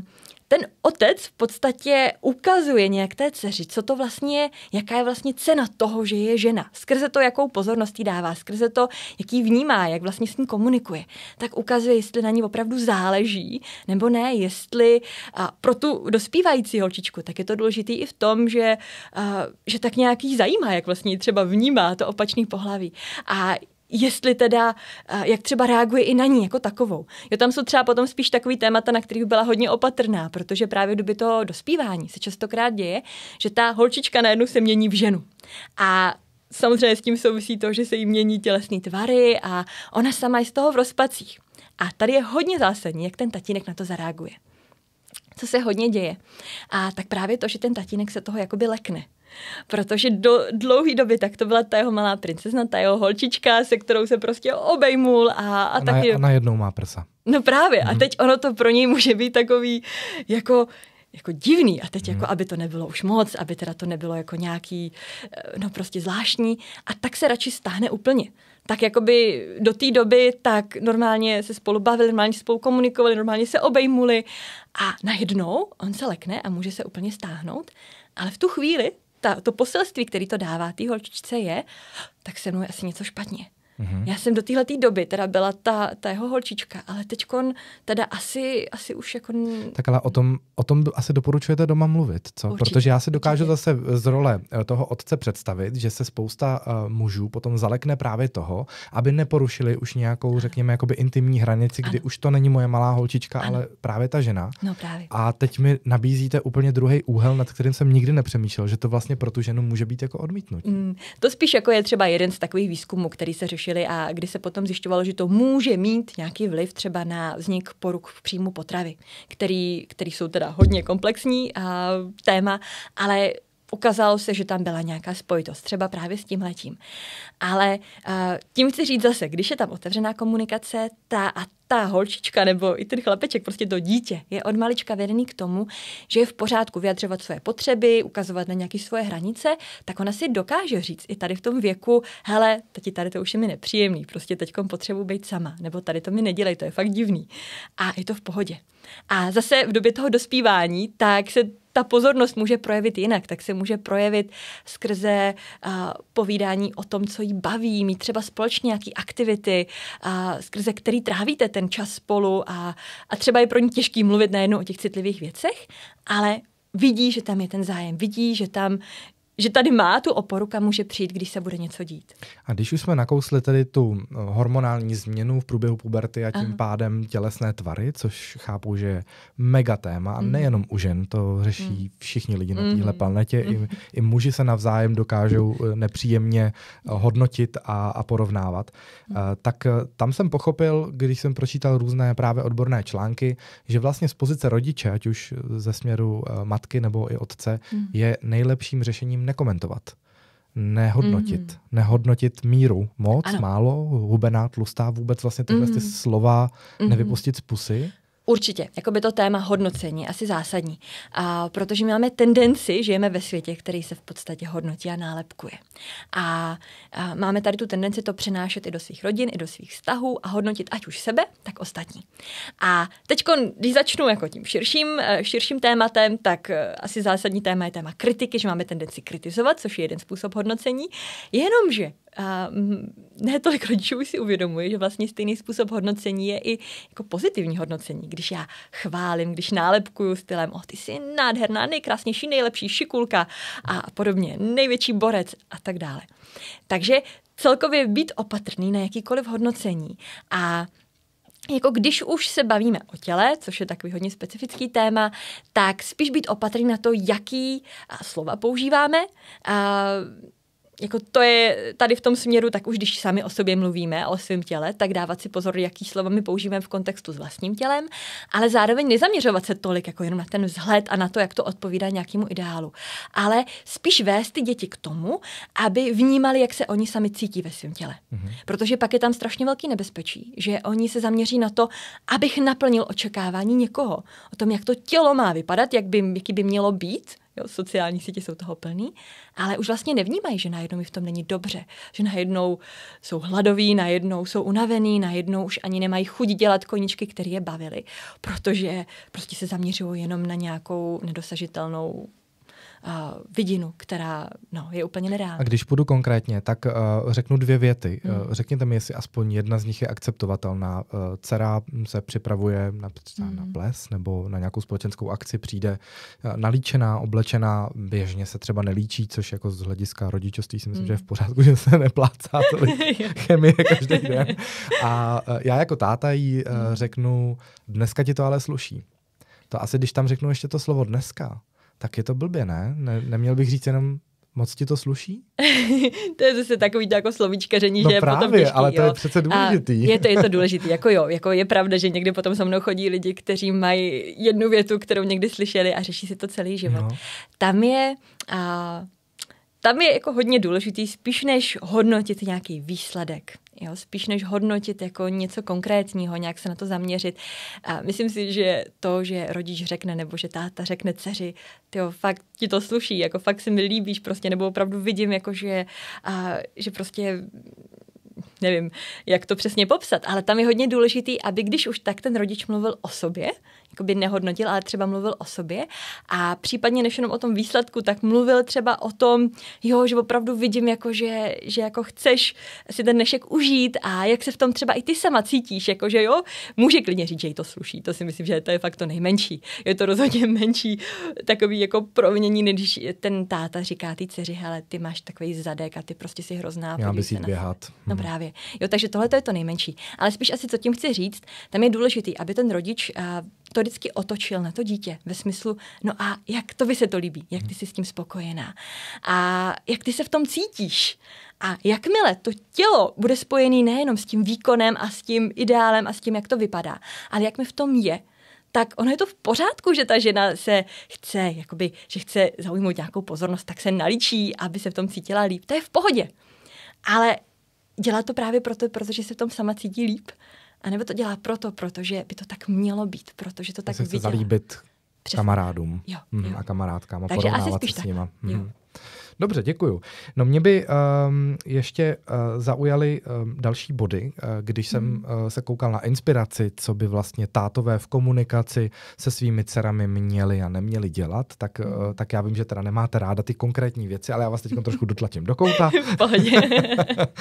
ten otec v podstatě ukazuje nějak té dceři, co to vlastně je, jaká je vlastně cena toho, že je žena. Skrze to, jakou pozorností dává, skrze to, jaký vnímá, jak vlastně s ní komunikuje, tak ukazuje, jestli na ní opravdu záleží, nebo ne, jestli a pro tu dospívající holčičku, tak je to důležitý i v tom, že, a, že tak nějaký zajímá, jak vlastně třeba vnímá to opačný pohlaví. A jestli teda, eh, jak třeba reaguje i na ní jako takovou. Jo, tam jsou třeba potom spíš takový témata, na kterých byla hodně opatrná, protože právě v době toho dospívání se častokrát děje, že ta holčička najednou se mění v ženu. A samozřejmě s tím souvisí to, že se jí mění tělesné tvary a ona sama je z toho v rozpacích. A tady je hodně zásadní, jak ten tatínek na to zareaguje. Co se hodně děje. A tak právě to, že ten tatínek se toho jakoby lekne. Protože do dlouhé doby tak to byla ta jeho malá princezna, ta jeho holčička, se kterou se prostě obejmul a, a, a taky... Na, a najednou má prsa. No právě. Mm. A mhm. teď ono to pro něj může být takový jako jako divný a teď mhm. jako, aby to nebylo už moc, aby teda to nebylo jako nějaký, eh, no prostě zvláštní a tak se radši stáhne úplně. Tak jakoby do té doby tak normálně se spolu bavili, normálně spolu komunikovali, normálně se obejmuli a najednou on se lekne a může se úplně stáhnout, ale v tu chvíli ta, to poselství, který to dává té holčičce je, tak se mnou je asi něco špatně. Mm-hmm. Já jsem do téhle doby teda byla ta, ta jeho holčička, ale teďkon teda asi, asi už jako... Tak ale o tom, o tom asi doporučujete doma mluvit, co? Určitě, Protože já si dokážu určitě. zase z role eh, toho otce představit, že se spousta uh, mužů potom zalekne právě toho, aby neporušili už nějakou, řekněme, jakoby intimní hranici, kdy ano. už to není moje malá holčička, ano. ale právě ta žena. No právě. A teď mi nabízíte úplně druhý úhel, nad kterým jsem nikdy nepřemýšlel, že to vlastně pro tu ženu může být jako odmítnutí. Mm, to spíš jako je třeba jeden z takových výzkumů, který se řešil řešili a kdy se potom zjišťovalo, že to může mít nějaký vliv třeba na vznik poruk v příjmu potravy, který, který jsou teda hodně komplexní a téma, ale ukázalo se, že tam byla nějaká spojitost, třeba právě s tím letím. Ale uh, tím chci říct zase, když je tam otevřená komunikace, ta a ta holčička nebo i ten chlapeček, prostě to dítě, je od malička vedený k tomu, že je v pořádku vyjadřovat své potřeby, ukazovat na nějaké svoje hranice, tak ona si dokáže říct i tady v tom věku, hele, tati, tady to už je mi nepříjemný, prostě teď potřebuji být sama, nebo tady to mi nedělej, to je fakt divný. A je to v pohodě. A zase v době toho dospívání, tak se ta pozornost může projevit jinak, tak se může projevit skrze uh, povídání o tom, co jí baví, mít třeba společně nějaké aktivity, uh, skrze který trávíte ten čas spolu a, a třeba je pro ní těžký mluvit najednou o těch citlivých věcech, ale vidí, že tam je ten zájem, vidí, že tam, že tady má tu oporu, kam může přijít, když se bude něco dít. A když už jsme nakousli tedy tu eh, hormonální změnu v průběhu puberty a tím Aha. pádem tělesné tvary, což chápu, že je mega téma, a mm. nejenom u žen, to řeší mm. všichni lidi na téhle mhm. planetě, mm. i, mhm. i muži se navzájem dokážou eh, nepříjemně eh, hodnotit a, a porovnávat. Mm. Tak tam jsem pochopil, když jsem pročítal různé právě odborné články, že vlastně z pozice rodiče, ať už ze směru matky nebo i otce, mm. je nejlepším řešením nekomentovat, nehodnotit, mm-hmm. nehodnotit míru, moc, ano. málo, hubená, tlustá, vůbec vlastně tyhle mm-hmm. ty mm. slova mm-hmm. nevypustit z pusy. Určitě, jako by to téma hodnocení asi zásadní, a protože máme tendenci, žijeme ve světě, který se v podstatě hodnotí a nálepkuje. A, a máme tady tu tendenci to přenášet i do svých rodin, i do svých vztahů a hodnotit ať už sebe, tak ostatní. A teď, když začnu jako tím širším, eh, širším tématem, tak eh, asi zásadní téma je téma kritiky, že máme tendenci kritizovat, což je jeden způsob hodnocení, jenomže a mm, ne tolik rodičů si uvědomuje, že vlastně stejný způsob hodnocení je i jako pozitivní hodnocení. Když já chválím, když nálepkuju stylem, oh, ty jsi nádherná, nejkrásnější, nejlepší šikulka a podobně, největší borec a tak dále. Takže celkově být opatrný na jakýkoliv hodnocení a jako když už se bavíme o těle, což je takový hodně specifický téma, tak spíš být opatrný na to, jaký slova používáme. A jako to je tady v tom směru, tak už když sami o sobě mluvíme, o svém těle, tak dávat si pozor, jaký slova my používáme v kontextu s vlastním tělem, ale zároveň nezaměřovat se tolik jako jenom na ten vzhled a na to, jak to odpovídá nějakému ideálu. Ale spíš vést ty děti k tomu, aby vnímali, jak se oni sami cítí ve svém těle. Mhm. Protože pak je tam strašně velký nebezpečí, že oni se zaměří na to, abych naplnil očekávání někoho o tom, jak to tělo má vypadat, jak by, jaký by mělo být jo, sociální sítě jsou toho plný, ale už vlastně nevnímají, že najednou mi v tom není dobře, že najednou jsou hladoví, najednou jsou unavený, najednou už ani nemají chuť dělat koničky, které je bavily, protože prostě se zaměřují jenom na nějakou nedosažitelnou Eh, vidinu, která no, je úplně nereálná. A když půjdu konkrétně, tak uh, řeknu dvě věty. Eh, hmm. Uh, řekněte mi, jestli aspoň jedna z nich je akceptovatelná. Uh, dcera se připravuje na, hmm. na ples nebo na nějakou společenskou akci, přijde uh, nalíčená, oblečená, běžně se třeba nelíčí, což jako z hlediska rodičovství si myslím, hmm. že je v hmm. pořádku, že se neplácá tolik chemie každý den. A uh, já jako táta jí uh, hmm. řeknu, dneska ti to ale sluší. To asi, když tam řeknu ještě to slovo dneska, tak je to blbě, ne? ne neměl bych říct jenom Moc ti to sluší? to je zase takový jako slovíčkaření, no že právě, je potom těžký, ale to jo. je přece důležitý. A je to, je to důležitý, jako jo, jako je pravda, že někdy potom se mnou chodí lidi, kteří mají jednu větu, kterou někdy slyšeli a řeší si to celý život. No. Tam je... A, tam je jako hodně důležitý, spíš než hodnotit nějaký výsledek. Jo, spíš než hodnotit jako něco konkrétního, nějak se na to zaměřit. A myslím si, že to, že rodič řekne nebo že táta řekne dceři, jo, fakt ti to sluší, jako fakt si mi líbíš prostě, nebo opravdu vidím, jako že, a, že prostě nevím, jak to přesně popsat, ale tam je hodně důležitý, aby když už tak ten rodič mluvil o sobě, jakoby nehodnotil, ale třeba mluvil o sobě a případně než jenom o tom výsledku, tak mluvil třeba o tom, jo, že opravdu vidím, jako, že, že jako chceš si ten dnešek užít a jak se v tom třeba i ty sama cítíš, jako, že jo, může klidně říct, že jí to sluší, to si myslím, že to je fakt to nejmenší. Je to rozhodně menší takový jako provinění, než ten táta říká ty dceři, hele, ty máš takový zadek a ty prostě si hrozná. Já bych si běhat. No mhm. právě. Jo, takže tohle to je to nejmenší. Ale spíš asi, co tím chci říct, tam je důležitý, aby ten rodič uh, to vždycky otočil na to dítě ve smyslu, no a jak to by se to líbí, jak ty jsi s tím spokojená a jak ty se v tom cítíš. A jakmile to tělo bude spojené nejenom s tím výkonem a s tím ideálem a s tím, jak to vypadá, ale jak mi v tom je, tak ono je to v pořádku, že ta žena se chce, jakoby, že chce zaujmout nějakou pozornost, tak se naličí, aby se v tom cítila líp. To je v pohodě. Ale dělá to právě proto, protože se v tom sama cítí líp a nebo to dělá proto, protože by to tak mělo být, protože to tak se viděla. zalíbit Přesně. kamarádům jo, mm, jo. a kamarádkám a Takže asi spíš s nima. Tak. Jo. Mm. Dobře, děkuju. No mě by um, ještě uh, zaujaly um, další body, uh, když jsem hmm. uh, se koukal na inspiraci, co by vlastně tátové v komunikaci se svými dcerami měli a neměli dělat, tak, hmm. uh, tak já vím, že teda nemáte ráda ty konkrétní věci, ale já vás teď trošku dotlačím do kouta.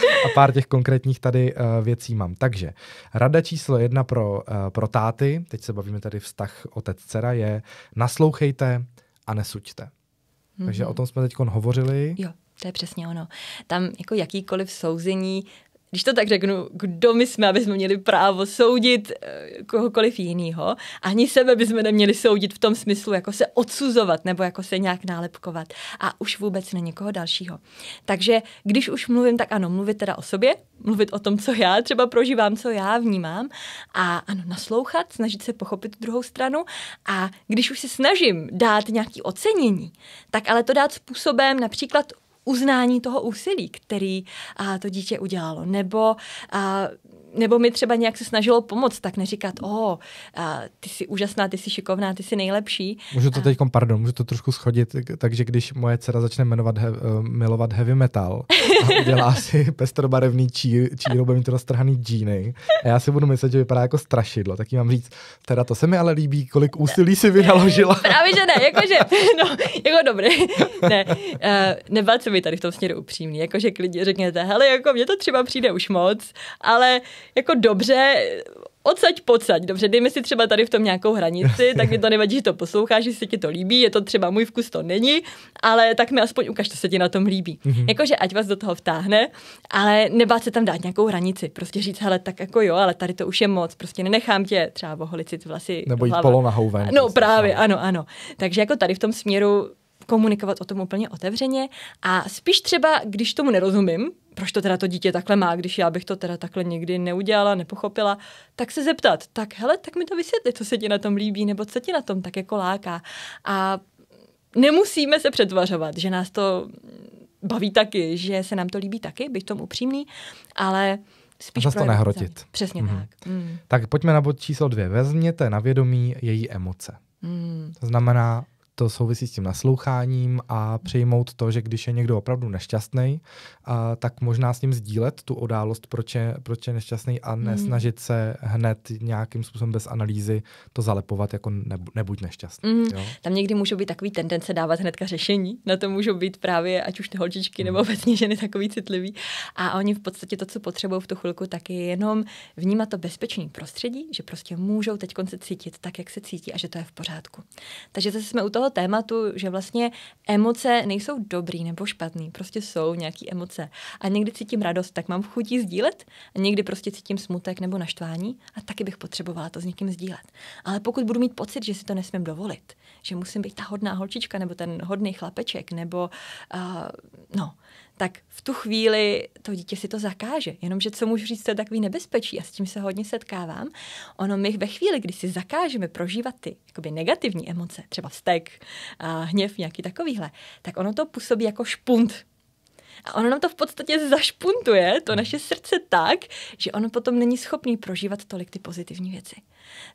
a pár těch konkrétních tady uh, věcí mám. Takže rada číslo jedna pro, uh, pro táty, teď se bavíme tady vztah otec-dcera, je naslouchejte a nesuďte. Mm-hmm. Takže mhm. o tom jsme teď hovořili. Jo, to je přesně ono. Tam jako jakýkoliv souzení když to tak řeknu, kdo my jsme, aby jsme měli právo soudit eh, kohokoliv jiného. Ani sebe bychom neměli soudit v tom smyslu, jako se odsuzovat nebo jako se nějak nálepkovat. A už vůbec na někoho dalšího. Takže když už mluvím, tak ano, mluvit teda o sobě, mluvit o tom, co já třeba prožívám, co já vnímám. A ano, naslouchat, snažit se pochopit druhou stranu. A když už se snažím dát nějaké ocenění, tak ale to dát způsobem například uznání toho úsilí, který a, to dítě udělalo, nebo a, nebo mi třeba nějak se snažilo pomoct, tak neříkat, o, oh, ty jsi úžasná, ty jsi šikovná, ty jsi nejlepší. Můžu to teď, pardon, můžu to trošku schodit, takže když moje dcera začne jmenovat, he, eh, milovat heavy metal a dělá si pestrobarevný čír, číru, bude mít roztrhaný džíny a já si budu myslet, že vypadá jako strašidlo, tak jí mám říct, teda to se mi ale líbí, kolik úsilí si vynaložila. Právě, že ne, jakože, no, jako dobrý, ne, uh, eh, nebalce mi tady v tom směru upřímný, jakože klidně řekněte, hele, jako mě to třeba přijde už moc, ale jako dobře, odsaď pocať, dobře, dejme si třeba tady v tom nějakou hranici, tak mi to nevadí, že to posloucháš, že se ti to líbí, je to třeba můj vkus, to není, ale tak mi aspoň ukaž, co se ti na tom líbí. Mm-hmm. Jakože ať vás do toho vtáhne, ale nebát se tam dát nějakou hranici, prostě říct, hele, tak jako jo, ale tady to už je moc, prostě nenechám tě třeba oholicit vlasy. Nebo jít polonahou ven. No prostě, právě, no. ano, ano. Takže jako tady v tom směru komunikovat o tom úplně otevřeně a spíš třeba, když tomu nerozumím, proč to teda to dítě takhle má, když já bych to teda takhle nikdy neudělala, nepochopila, tak se zeptat, tak hele, tak mi to vysvětli, co se ti na tom líbí, nebo co ti na tom tak jako láká. A nemusíme se předvařovat, že nás to baví taky, že se nám to líbí taky, bych tomu upřímný, ale spíš zase to nehrotit. Zájem. Přesně mm. tak. Mm. Tak pojďme na bod číslo dvě. Vezměte na vědomí její emoce. Mm. To znamená, to souvisí s tím nasloucháním a přijmout to, že když je někdo opravdu nešťastný, tak možná s ním sdílet tu odálost, proč je, proč je nešťastný a mhm. nesnažit se hned nějakým způsobem bez analýzy to zalepovat jako nebuď nešťastný. Mm. Jo? Tam někdy můžou být takový tendence dávat hnedka řešení. Na to můžou být právě ať už ty holčičky mm. nebo obecně ženy takový citlivý. A oni v podstatě to, co potřebují v tu chvilku, tak je jenom vnímat to bezpečné prostředí, že prostě můžou teď se cítit tak, jak se cítí a že to je v pořádku. Takže zase jsme u toho toho tématu, že vlastně emoce nejsou dobrý nebo špatný, prostě jsou nějaké emoce. A někdy cítím radost, tak mám chutí sdílet, a někdy prostě cítím smutek nebo naštvání a taky bych potřebovala to s někým sdílet. Ale pokud budu mít pocit, že si to nesmím dovolit, že musím být ta hodná holčička nebo ten hodný chlapeček, nebo uh, no, tak v tu chvíli to dítě si to zakáže. Jenomže co můžu říct, to je takový nebezpečí a s tím se hodně setkávám. Ono my ve chvíli, kdy si zakážeme prožívat ty jakoby negativní emoce, třeba vztek, a hněv, nějaký takovýhle, tak ono to působí jako špunt a ono nám to v podstatě zašpuntuje, to naše srdce tak, že ono potom není schopný prožívat tolik ty pozitivní věci.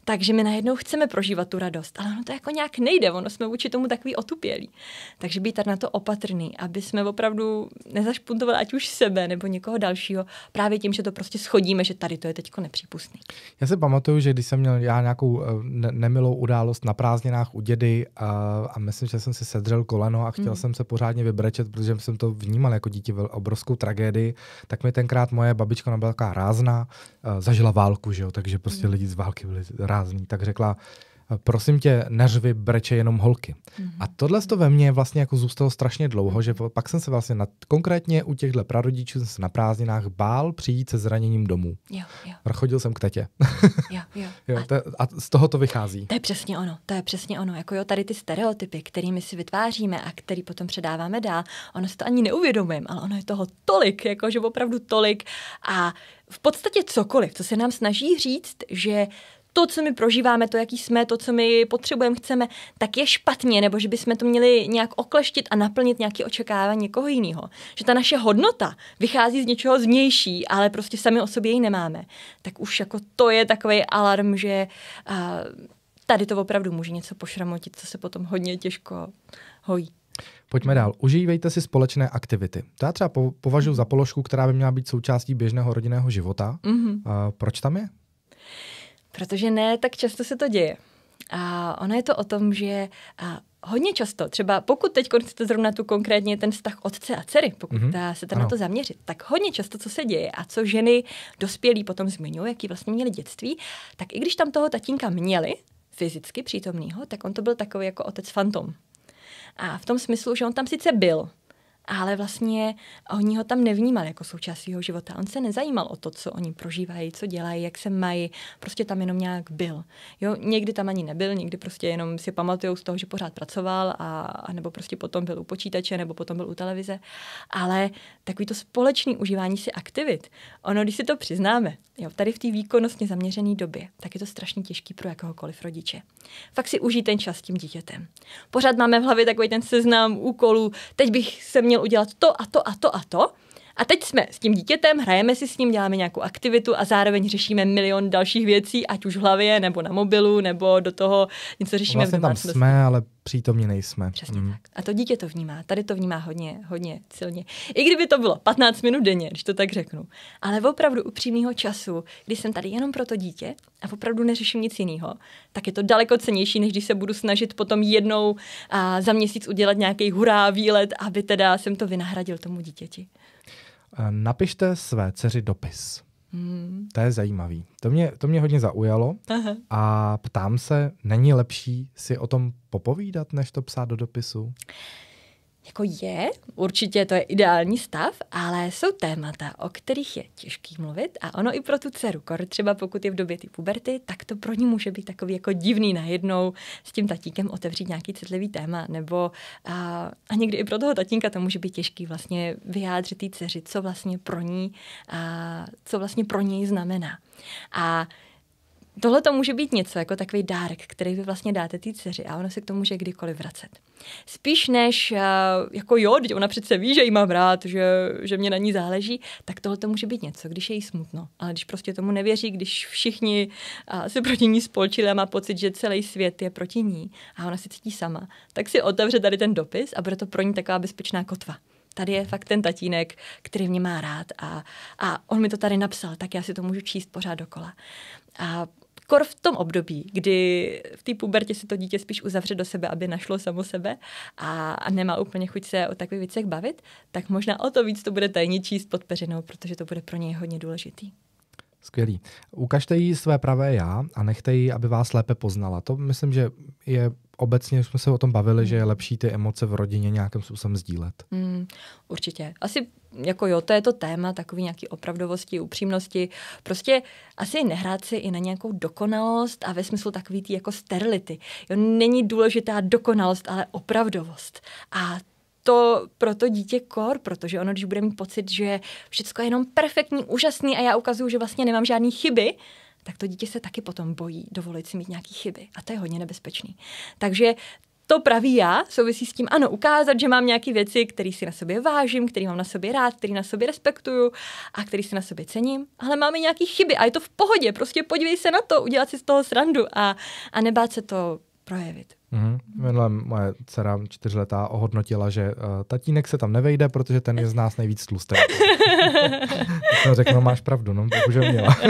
Takže my najednou chceme prožívat tu radost, ale ono to jako nějak nejde, ono jsme vůči tomu takový otupělí. Takže být na to opatrný, aby jsme opravdu nezašpuntovali ať už sebe nebo někoho dalšího, právě tím, že to prostě schodíme, že tady to je teď nepřípustný. Já se pamatuju, že když jsem měl já nějakou eh, ne- nemilou událost na prázdninách u dědy a, eh, a myslím, že jsem si sedřel koleno a chtěl mm. jsem se pořádně vybrečet, protože jsem to vnímal jako dítě obrovskou tragédii, tak mi tenkrát moje babička, byla taková rázná, eh, zažila válku, že jo, takže prostě mm. lidi z války byli byli rázní, tak řekla, prosím tě, neřvi, breče jenom holky. Mm-hmm. A tohle to ve mně vlastně jako zůstalo strašně dlouho, že pak jsem se vlastně na, konkrétně u těchto prarodičů jsem se na prázdninách bál přijít se zraněním domů. Jo, jo. Chodil jsem k tetě. jo, jo. jo a, to, a z toho to vychází. To je přesně ono, to je přesně ono. Jako jo, tady ty stereotypy, kterými si vytváříme a který potom předáváme dál, ono se to ani neuvědomujeme, ale ono je toho tolik, jako že opravdu tolik a v podstatě cokoliv, co se nám snaží říct, že to, co my prožíváme, to, jaký jsme, to, co my potřebujeme, chceme, tak je špatně, nebo že bychom to měli nějak okleštit a naplnit nějaké očekávání někoho jiného. Že ta naše hodnota vychází z něčeho znější, ale prostě sami o sobě ji nemáme. Tak už jako to je takový alarm, že uh, tady to opravdu může něco pošramotit, co se potom hodně těžko hojí. Pojďme dál. Užívejte si společné aktivity. To já třeba považuji za položku, která by měla být součástí běžného rodinného života. Mm-hmm. Uh, proč tam je? protože ne tak často se to děje. A ono je to o tom, že a hodně často, třeba pokud teď chcete zrovna tu konkrétně ten vztah otce a dcery, pokud mm-hmm. ta, se tam na to zaměřit, tak hodně často, co se děje a co ženy dospělí potom zmiňují, jaký vlastně měli dětství, tak i když tam toho tatínka měli, fyzicky přítomného, tak on to byl takový jako otec fantom. A v tom smyslu, že on tam sice byl, ale vlastně oni ho tam nevnímali jako součást svého života. On se nezajímal o to, co oni prožívají, co dělají, jak se mají, prostě tam jenom nějak byl. Jo, někdy tam ani nebyl, někdy prostě jenom si pamatuju z toho, že pořád pracoval a, a nebo prostě potom byl u počítače nebo potom byl u televize, ale takový to společný užívání si aktivit, ono, když si to přiznáme, jo, tady v té výkonnostně zaměřené době, tak je to strašně těžký pro jakéhokoliv rodiče. Fakt si užij ten čas s tím dítětem. Pořád máme v hlavě takový ten seznam úkolů, teď bych se měl měl udělat to a to a to a to a teď jsme s tím dítětem, hrajeme si s ním, děláme nějakou aktivitu a zároveň řešíme milion dalších věcí, ať už v hlavě, nebo na mobilu, nebo do toho něco řešíme vlastně v tam jsme, ale přítomně nejsme. Přesně mm. tak. A to dítě to vnímá. Tady to vnímá hodně, hodně silně. I kdyby to bylo 15 minut denně, když to tak řeknu. Ale opravdu upřímného času, kdy jsem tady jenom pro to dítě a opravdu neřeším nic jiného, tak je to daleko cenější, než když se budu snažit potom jednou a za měsíc udělat nějaký hurá výlet, aby teda jsem to vynahradil tomu dítěti. Eh, napište své dceři dopis. Hmm. To je zajímavý. To mě, to mě hodně zaujalo Aha. a ptám se, není lepší si o tom popovídat, než to psát do dopisu? Jako je, určitě to je ideální stav, ale jsou témata, o kterých je těžký mluvit a ono i pro tu dceru, kor třeba pokud je v době ty puberty, tak to pro ní může být takový jako divný najednou s tím tatíkem otevřít nějaký citlivý téma, nebo a, a někdy i pro toho tatínka to může být těžký vlastně vyjádřit té dceři, co vlastně pro ní, a, co vlastně pro něj znamená. A tohle to může být něco, jako takový dárek, který vy vlastně dáte té dceři a ona se k tomu může kdykoliv vracet. Spíš než, eh, jako jo, ona přece ví, že jí mám rád, že, že mě na ní záleží, tak tohle to může být něco, když je jí smutno. Ale když prostě tomu nevěří, když všichni eh, se proti ní spolčili a má pocit, že celý svět je proti ní a ona se cítí sama, tak si otevře tady ten dopis a bude to pro ní taková bezpečná kotva tady je fakt ten tatínek, který mě má rád a, a on mi to tady napsal, tak já si to můžu číst pořád dokola. A Kor v tom období, kdy v té pubertě se to dítě spíš uzavře do sebe, aby našlo samo sebe a, a nemá úplně chuť se o takových věcech bavit, tak možná o to víc to bude tajně číst pod peřinou, protože to bude pro něj hodně důležitý. Skvělý. Ukažte jí své pravé já a nechte ji, aby vás lépe poznala. To myslím, že je obecně jsme se o tom bavili, hmm. že je lepší ty emoce v rodině nějakým způsobem sdílet. Mm, určitě. Asi jako jo, to je to téma takový nějaký opravdovosti, upřímnosti. Prostě asi nehrát si i na nějakou dokonalost a ve smyslu takový tý jako sterility. Jo, není důležitá dokonalost, ale opravdovost. A to proto dítě kor, protože ono, když bude mít pocit, že všechno je jenom perfektní, úžasný a já ukazuju, že vlastně nemám žádné chyby, tak to dítě se taky potom bojí dovolit si mít nějaké chyby. A to je hodně nebezpečný. Takže to praví já souvisí s tím, ano, ukázat, že mám nějaké věci, které si na sobě vážím, které mám na sobě rád, které na sobě respektuju a které si na sobě cením, ale máme nějaké chyby a je to v pohodě, prostě podívej se na to, udělat si z toho srandu a, a nebát se to projevit. Mm-hmm. Minule moje dcera čtyřletá ohodnotila, že uh, tatínek se tam nevejde, protože ten je z nás nejvíc tlustý. řekl, no máš pravdu, no, tak už měla.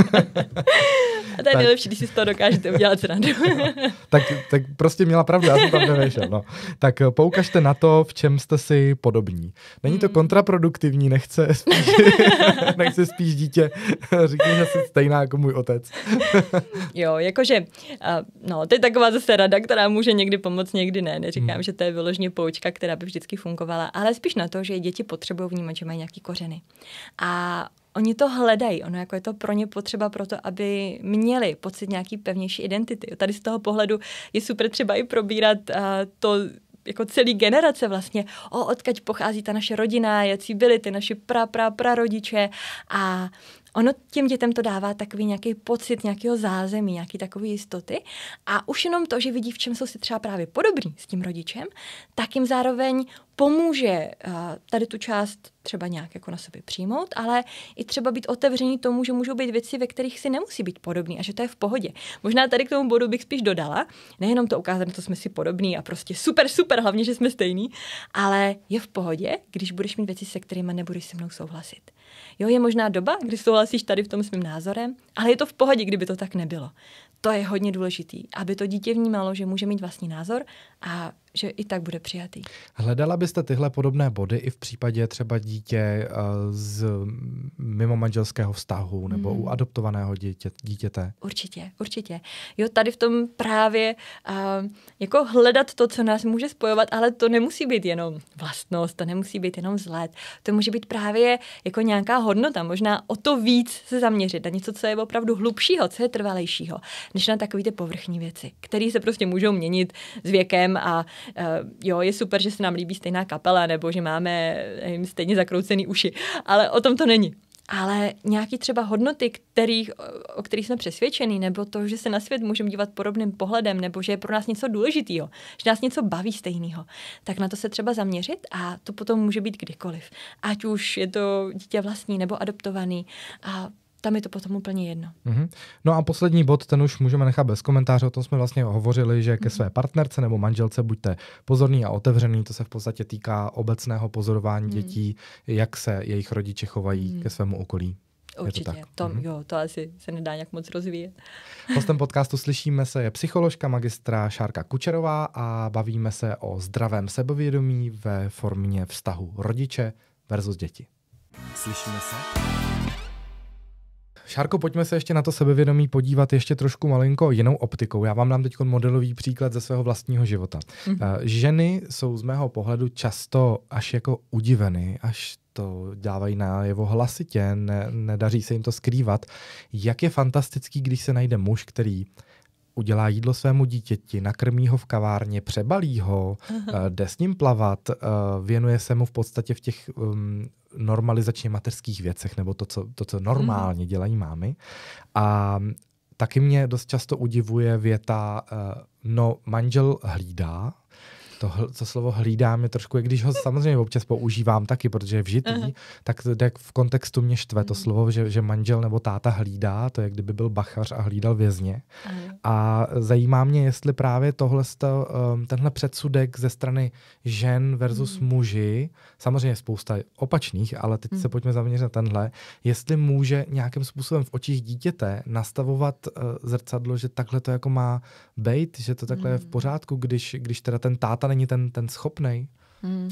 A to je nejlepší, když si z toho dokážete udělat srandu. no. tak, tak prostě měla pravdu, já jsem tam nevěšel. No. Tak eh, poukažte na to, v čem jste si podobní. Není to hmm. kontraproduktivní, nechce spíš, nechce spíš dítě říkat, že jsi stejná jako můj otec. jo, jakože, uh, no, to je taková zase rada, která může někdy pomoct, někdy ne. Neříkám, hmm. že to je vyložně poučka, která by vždycky fungovala, ale spíš na to, že děti potřebují vnímat, že mají nějaký kořeny. A oni to hledají, ono jako je to pro ně potřeba pro to, aby měli pocit nějaký pevnější identity. Tady z toho pohledu je super třeba i probírat uh, to, jako celý generace vlastně, o, odkaď pochází ta naše rodina, jaký byli ty naši pra, pra, pra rodiče a ono těm dětem to dává takový nějaký pocit nějakého zázemí, nějaký takový jistoty a už jenom to, že vidí, v čem jsou si třeba právě podobní s tím rodičem, tak jim zároveň pomůže eh, tady tu část třeba nějak jako na sobě přijmout, ale i třeba být otevřený tomu, že můžou být věci, ve kterých si nemusí být podobný a že to je v pohodě. Možná tady k tomu bodu bych spíš dodala, nejenom to ukázat, že jsme si podobní a prostě super, super, hlavně, že jsme stejní, ale je v pohodě, když budeš mít věci, se kterými nebudeš se mnou souhlasit. Jo, je možná doba, kdy souhlasíš tady v tom svým názorem, ale je to v pohodě, kdyby to tak nebylo. To je hodně důležitý, aby to dítě vnímalo, že může mít vlastní názor a že i tak bude přijatý. Hledala byste tyhle podobné body i v případě třeba dítě eh, z mimo manželského vztahu nebo hmm. u adoptovaného dítě, dítěte? Určitě, určitě. Jo, tady v tom právě uh, jako hledat to, co nás může spojovat, ale to nemusí být jenom vlastnost, to nemusí být jenom vzhled. To může být právě jako nějaká hodnota, možná o to víc se zaměřit na něco, co je opravdu hlubšího, co je trvalejšího, než na takové ty povrchní věci, které se prostě můžou měnit s věkem rokem a eh, jo, je super, že se nám líbí stejná kapela nebo že máme nevím, eh, stejně zakroucený uši, ale o tom to není ale nějaký třeba hodnoty, kterých, o kterých jsme přesvědčeni, nebo to, že se na svět můžeme dívat podobným pohledem, nebo že je pro nás něco důležitého, že nás něco baví stejného, tak na to se třeba zaměřit a to potom může být kdykoliv. Ať už je to dítě vlastní nebo adoptovaný a tam je to potom úplně jedno. Mm-hmm. No a poslední bod, ten už můžeme nechat bez komentáře, o tom jsme vlastně hovořili, že ke mhm. své partnerce nebo manželce buďte pozorní a otevřený, to se v podstatě týká obecného pozorování mm. dětí, jak se jejich rodiče chovají mm. ke svému okolí. Určitě, to, tak? Tom, mm-hmm. jo, to asi se nedá nějak moc rozvíjet. Hostem podcastu Slyšíme se je psycholožka magistra Šárka Kučerová a bavíme se o zdravém sebevědomí ve formě vztahu rodiče versus děti. Slyšíme se? Šárko, pojďme se ještě na to sebevědomí podívat ještě trošku malinko jinou optikou. Já vám dám teď modelový příklad ze svého vlastního života. Mm-hmm. Ženy jsou z mého pohledu často až jako udiveny, až to dávají na jeho hlasitě, ne, nedaří se jim to skrývat. Jak je fantastický, když se najde muž, který uh, udělá jídlo svému dítěti, nakrmí ho v kavárně, přebalí ho, eh, jde s ním plavat, eh, věnuje se mu v podstatě v těch um, normalizačně mateřských věcech, nebo to, co, to, co normálně mm. dělají mámy. A taky mě dost často udivuje věta, uh, no manžel hlídá, to, to slovo hlídám je trošku, když ho samozřejmě občas používám taky, protože je vžitý, uh-huh. tak jde v kontextu mě štve to mhm. slovo, že, že manžel nebo táta hlídá, to je kdyby byl bachař a hlídal vězně. Uh-huh. A zajímá mě, jestli právě tohle, ehm, tenhle předsudek ze strany žen versus uh-huh. muži, samozřejmě spousta opačných, ale teď uh-huh. se pojďme zaměřit na tenhle, jestli může nějakým způsobem v očích dítěte nastavovat eh, zrcadlo, že takhle to jako má být, že to takhle uh-huh. je v hmm. pořádku, když, když teda ten táta není ten, ten schopný. Hmm.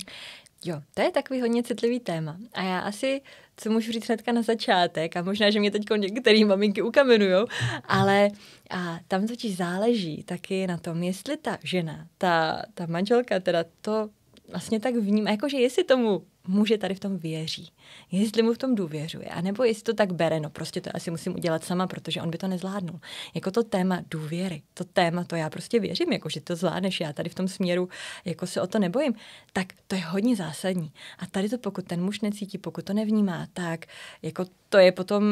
Jo, to je takový hodně citlivý téma. A já asi, co můžu říct hnedka na začátek, a možná, že mě teď některé maminky ukamenují, ale a tam totiž záleží taky na tom, jestli ta žena, ta, ta manželka, teda to vlastně tak vnímá, jakože jestli tomu muže tady v tom věří, jestli mu v tom důvěřuje, anebo jestli to tak bere, no prostě to asi musím udělat sama, protože on by to nezvládnul. Jako to téma důvěry, to téma, to já prostě věřím, jako že to zvládneš, já tady v tom směru jako se o to nebojím, tak to je hodně zásadní. A tady to, pokud ten muž necítí, pokud to nevnímá, tak jako to je potom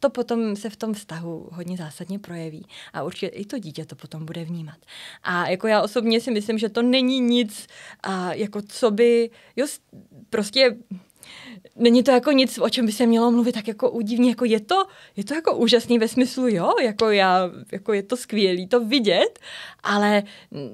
to potom se v tom vztahu hodně zásadně projeví a určitě i to dítě to potom bude vnímat. A jako já osobně si myslím, že to není nic, a jako co by, jo, prostě není to jako nic, o čem by se mělo mluvit, tak jako údivně, jako je to, je to jako úžasný ve smyslu, jo, jako já, jako je to skvělý to vidět, ale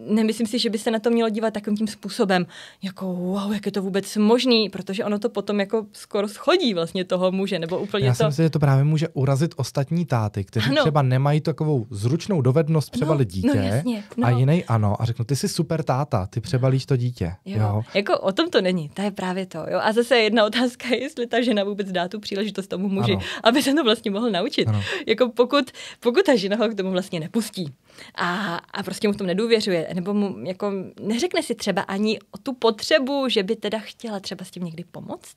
nemyslím si, že by se na to mělo dívat takovým tím způsobem, jako wow, jak je to vůbec možný, protože ono to potom jako skoro schodí vlastně toho muže, nebo úplně Já to... si myslím, že to právě může urazit ostatní táty, kteří ano. třeba nemají takovou zručnou dovednost přebalit no, no, dítě no, jasně, no. a jiný ano a řeknu, ty jsi super táta, ty přebalíš to dítě. Jo. jo. Jako o tom to není, to je právě to. Jo. A zase jedna otázka je, jestli ta žena vůbec dá tu příležitost tomu muži, ano. aby se to vlastně mohl naučit. Ano. Jako pokud, pokud ta žena ho k tomu vlastně nepustí a, a prostě mu v tom nedůvěřuje, nebo mu jako neřekne si třeba ani o tu potřebu, že by teda chtěla třeba s tím někdy pomoct,